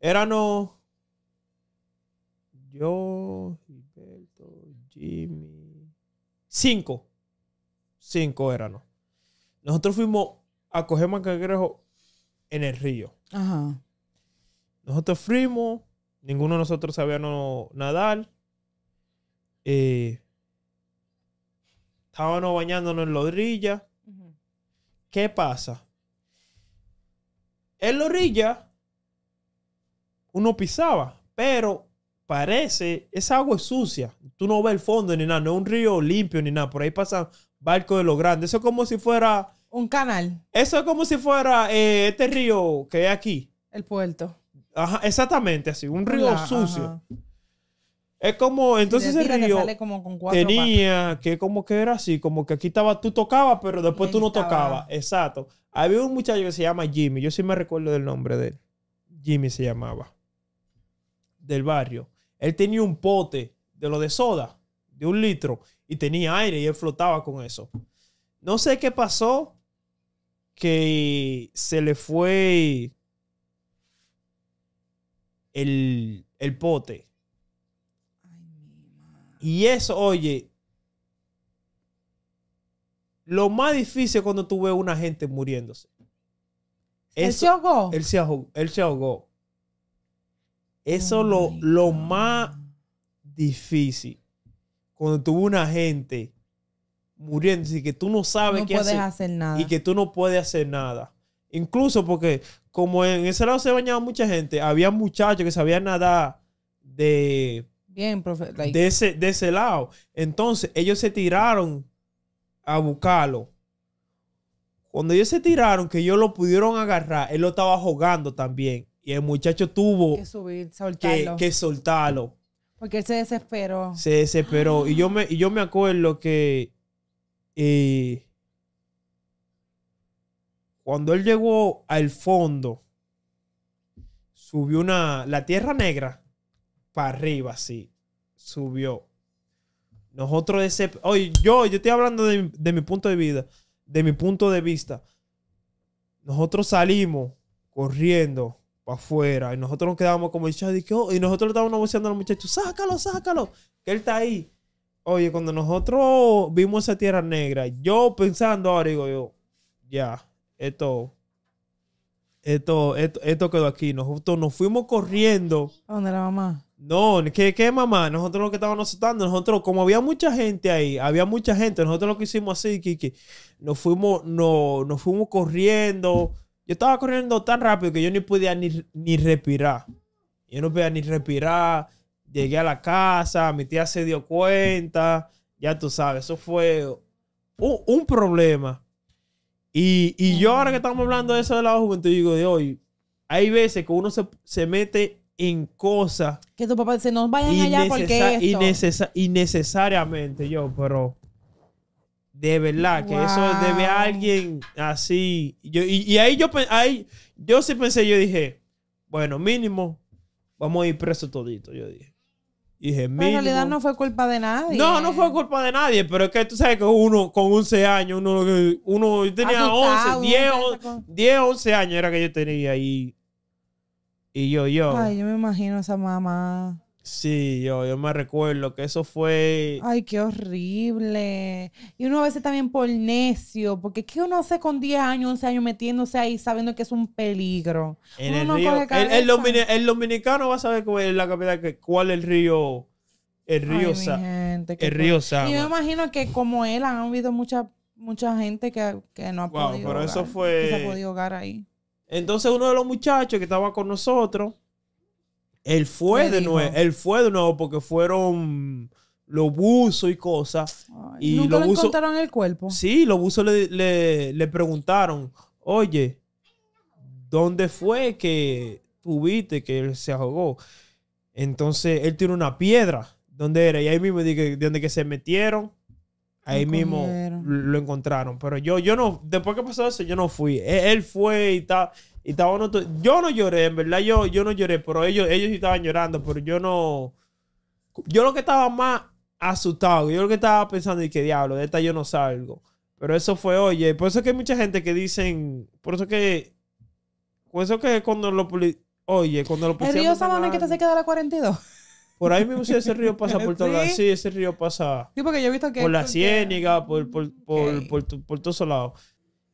Éramos... Yo, Gilberto, Jimmy... Cinco. Cinco éramos. Nosotros fuimos a coger cangrejo en el río. Nosotros fuimos, ninguno de nosotros sabía nadar. Eh, estábamos bañándonos en la orilla. ¿Qué pasa? En la orilla uno pisaba, pero parece, esa agua es sucia. Tú no ves el fondo ni nada, no es un río limpio ni nada. Por ahí pasan barcos de lo grande. Eso es como si fuera un canal. Eso es como si fuera eh, este río que hay aquí. El puerto. Ajá, exactamente así, un río sucio. Es como, entonces el río como con tenía que como que era así, como que aquí estaba, tú tocabas, pero después tú no tocabas. Exacto. Había un muchacho que se llama Jimmy, yo sí me recuerdo del nombre de él. Jimmy se llamaba. Del barrio. Él tenía un pote de lo de soda, de un litro, y tenía aire y él flotaba con eso. No sé qué pasó, que se le fue el, pote. Y eso, oye, lo más difícil cuando tú ves una gente muriéndose. Él se ahogó. Él se ahogó. Eso es oh lo, más difícil. Cuando tuvo una gente muriendo y que tú no sabes qué hacer, y que tú no puedes hacer nada. Incluso porque como en ese lado se bañaba mucha gente, había muchachos que sabían nadar de Bien, profe, de, ese, de ese lado. Entonces ellos se tiraron a buscarlo. Cuando ellos se tiraron, que ellos lo pudieron agarrar, él lo estaba jugando también. Y el muchacho tuvo que, soltarlo. Porque él se desesperó. Se desesperó. Y yo me, y yo me acuerdo que y eh, cuando él llegó al fondo, subió una. La tierra negra para arriba, así Subió. Nosotros ese. Oye, yo, yo estoy hablando de, mi punto de vida. De mi punto de vista. Nosotros salimos corriendo para afuera. Y nosotros nos quedábamos como oh", Y, nosotros estábamos negociando los muchacho: sácalo, sácalo. Que él está ahí. Oye, cuando nosotros vimos esa tierra negra, yo pensando ahora, digo yo, ya, esto, esto, esto, quedó aquí. Nosotros nos fuimos corriendo. dónde la mamá? No, ¿qué, ¿qué mamá? Nosotros lo que estábamos soltando, nosotros, como había mucha gente ahí, había mucha gente, nosotros lo que hicimos así, Kiki, nos fuimos, no, nos fuimos corriendo. Yo estaba corriendo tan rápido que yo ni podía ni respirar. Yo no podía ni respirar. Llegué a la casa, mi tía se dio cuenta, ya tú sabes, eso fue un, problema. Y, yo ahora que estamos hablando de eso de la juventud, digo, de hoy, hay veces que uno se, mete en cosas. Que tu papá dice, no vayan allá porque. Esto. innecesariamente, yo, pero. De verdad, que eso debe a alguien así. Yo, y, y, ahí yo ahí, yo sí pensé, yo dije, bueno, mínimo, vamos a ir preso todito, yo dije. Y en realidad no fue culpa de nadie. No, no fue culpa de nadie, pero es que tú sabes que uno con 11 años, uno, tenía 11, 10, 11, 11 años era que yo tenía Y, yo, yo. Ay, yo me imagino esa mamá. Sí, yo, yo me recuerdo que eso fue... Ay, qué horrible. Y uno a veces también por necio, porque ¿qué uno hace con 10 años, 11 años metiéndose ahí sabiendo que es un peligro? el, el, dominicano va a saber cuál es la capital, cuál es el río... El río, Ay, el río Sama. Y yo imagino que como él han habido mucha, mucha gente que, no ha podido pero eso fue... que se ha podido hogar ahí. Entonces uno de los muchachos que estaba con nosotros él fue de nuevo, nuevo porque fueron los buzos y cosas. y ¿Nunca lo buzo, encontraron el cuerpo? Sí, los buzos le, preguntaron, oye, ¿dónde fue que tuviste que él se ahogó? Entonces, él tiene una piedra. ¿Dónde era? Y ahí mismo de donde que se metieron, ahí mismo lo encontraron. Pero yo, yo no, después que pasó eso, yo no fui. Él, él fue y tal yo no lloré, en verdad yo, yo no lloré, pero ellos, ellos sí estaban llorando, pero yo no... Yo lo que estaba más asustado, yo lo que estaba pensando y que diablo, de esta yo no salgo. Pero eso fue, oye, por eso que hay mucha gente que dicen, por eso que... Por eso que cuando lo... Oye, cuando lo El río que te se queda la 42. Por ahí mismo ese río pasa por todo ¿Sí? sí, ese río pasa... Por la Ciénica, por, por, por, lados.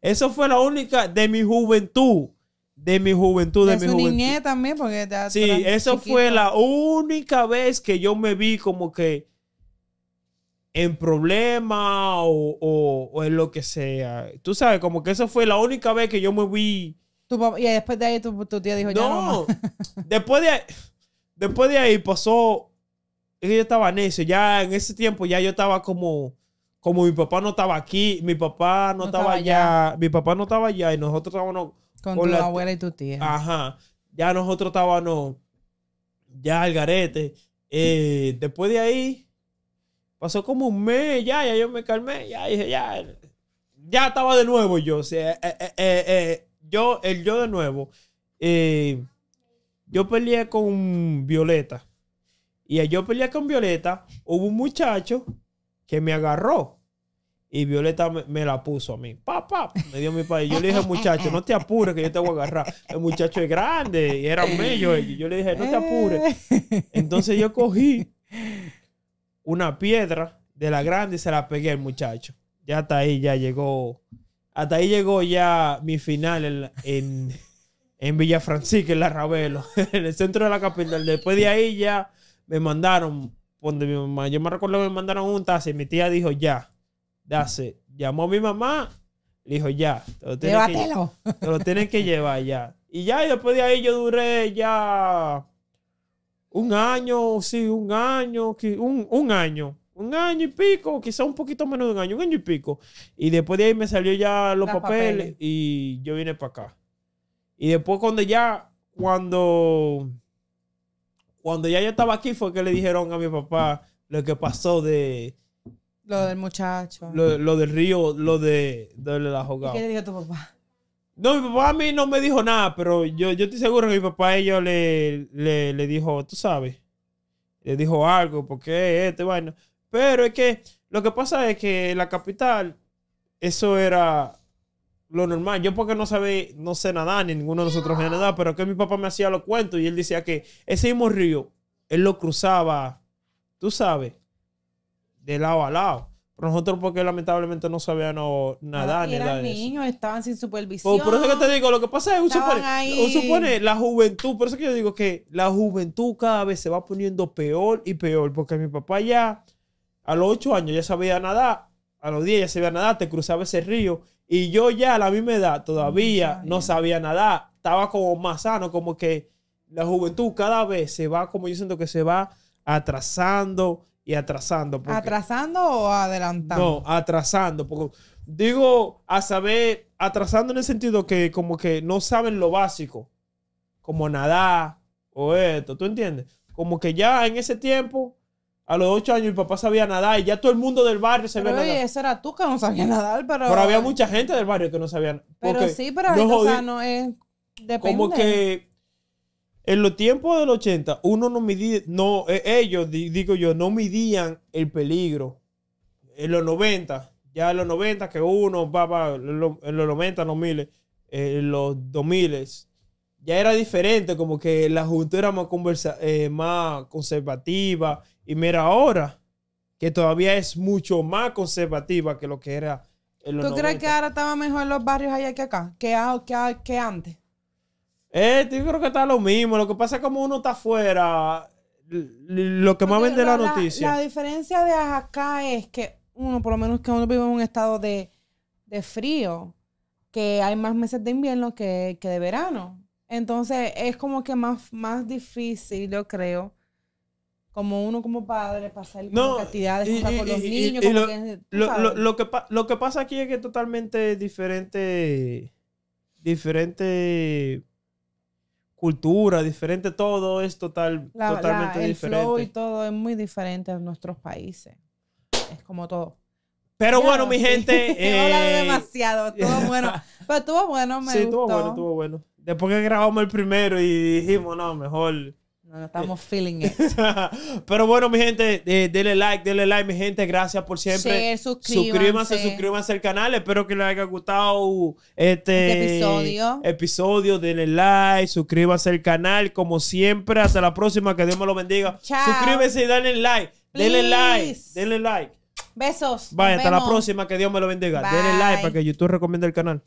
Eso fue la única de mi juventud de mi juventud, de, de su mi juventud. niñez también, porque te Sí, eso fue la única vez que yo me vi como que en problema o, en lo que sea. Tú sabes, como que eso fue la única vez que yo me vi. y después de ahí tu, tía dijo, ya no después, de, después de ahí pasó, yo estaba en eso, ya en ese tiempo ya yo estaba como, como mi papá no estaba aquí, mi papá no, estaba, allá, mi papá no estaba allá y nosotros estábamos con, tu abuela y tu tía. Ajá. Ya nosotros estábamos ya al garete. Eh, después de ahí, pasó como un mes, ya, ya yo me calmé, ya dije, ya. Ya estaba de nuevo yo. O sea, eh, eh, eh, yo, el yo de nuevo. yo peleé con Violeta. Y yo peleé con Violeta, hubo un muchacho que me agarró. Y Violeta me, la puso a mí. Papá, me dio mi padre. Yo le dije, muchacho, no te apures que yo te voy a agarrar. El muchacho es grande y era un bello. yo le dije, no te apures. Entonces yo cogí una piedra de la grande y se la pegué al muchacho. Ya hasta ahí ya llegó. Hasta ahí llegó ya mi final en, en, en Villa Francisca, en la Ravelo, en el centro de la capital. Después de ahí ya me mandaron, donde mi mamá, yo me recuerdo que me mandaron un taxi. Mi tía dijo, ya That's it. Llamó a mi mamá, le dijo, ya, te lo tienes, que, llevar ya. Y ya, y después de ahí yo duré ya un año, sí, un año, un, un año, un año y pico, quizá un poquito menos de un año, un año y pico. Y después de ahí me salió ya los papeles, papeles, y yo vine para acá. Y después cuando ya, cuando, cuando ya yo estaba aquí fue que le dijeron a mi papá lo que pasó de, lo del muchacho. Lo, del río, lo de, de la jugada. ¿Qué le dijo tu papá? No, mi papá a mí no me dijo nada, pero yo, yo estoy seguro que mi papá a ellos le, le, dijo, tú sabes, le dijo algo, porque eh, eh, este bueno. Pero es que lo que pasa es que en la capital, eso era lo normal. Yo porque no sabe, no sé nada ni ninguno de nosotros no. nada pero que mi papá me hacía los cuentos y él decía que ese mismo río, él lo cruzaba, tú sabes, de lado a lado. Pero nosotros porque lamentablemente no sabíamos ah, ni nada niños, estaban sin supervisión. Por, eso que te digo, lo que pasa es, un supone, la juventud, por eso que yo digo que la juventud cada vez se va poniendo peor y peor, porque mi papá ya a los ocho años ya sabía nadar, a los 10 ya sabía nadar, te cruzaba ese río, y yo ya a la misma edad todavía no sabía, nada. estaba como más sano, como que la juventud cada vez se va, como yo siento que se va atrasando, y atrasando. ¿Atrasando o adelantando? No, atrasando. Porque, digo, a saber, atrasando en el sentido que como que no saben lo básico, como nadar o esto, ¿tú entiendes? Como que ya en ese tiempo, a los ocho años, mi papá sabía nadar y ya todo el mundo del barrio sabía nadar. Oye, ese era tú que no sabía nadar, pero... Pero había mucha gente del barrio que no sabía Pero sí, pero ahorita, o no es... Como que en los tiempos del 80, uno no midía, no, eh, ellos, digo yo, no midían el peligro. En los 90, ya en los 90 que uno, va, en los 90, los miles, eh, en los 2000, ya era diferente, como que la junta era más, conversa, eh, más conservativa. Y mira ahora, que todavía es mucho más conservativa que lo que era en los ¿Tú crees que ahora estaba mejor los barrios allá que acá? Que, que antes. Eh, yo creo que está lo mismo. Lo que pasa es como uno está afuera, lo que más vende la, noticia. La diferencia de acá es que uno, por lo menos que uno vive en un estado de, frío, que hay más meses de invierno que, que, de verano. Entonces es como que más, más difícil, yo creo, como uno como padre, pasar no, cantidad de con los niños. Lo, que, lo, que lo que pasa aquí es que es totalmente diferente, diferente cultura diferente, todo es total, totalmente el diferente. Flow y todo es muy diferente a nuestros países. Es como todo. Pero bueno, mi gente. eh... demasiado, todo bueno. Pero estuvo bueno, me gustó. Sí, estuvo bueno, estuvo bueno. Después que grabamos el primero y dijimos, no, mejor estamos eh. feeling it. Pero bueno, mi gente, eh, denle like, denle like, mi gente. Gracias por siempre. Share, suscríbanse. suscríbanse. al canal. Espero que les haya gustado este, este, episodio. episodio. Denle like, suscríbanse al canal. Como siempre, hasta la próxima. Que Dios me lo bendiga. Chao. y denle like. Denle like. Denle like. Besos. Vaya, hasta la próxima. Que Dios me lo bendiga. Denle like para que YouTube recomiende el canal.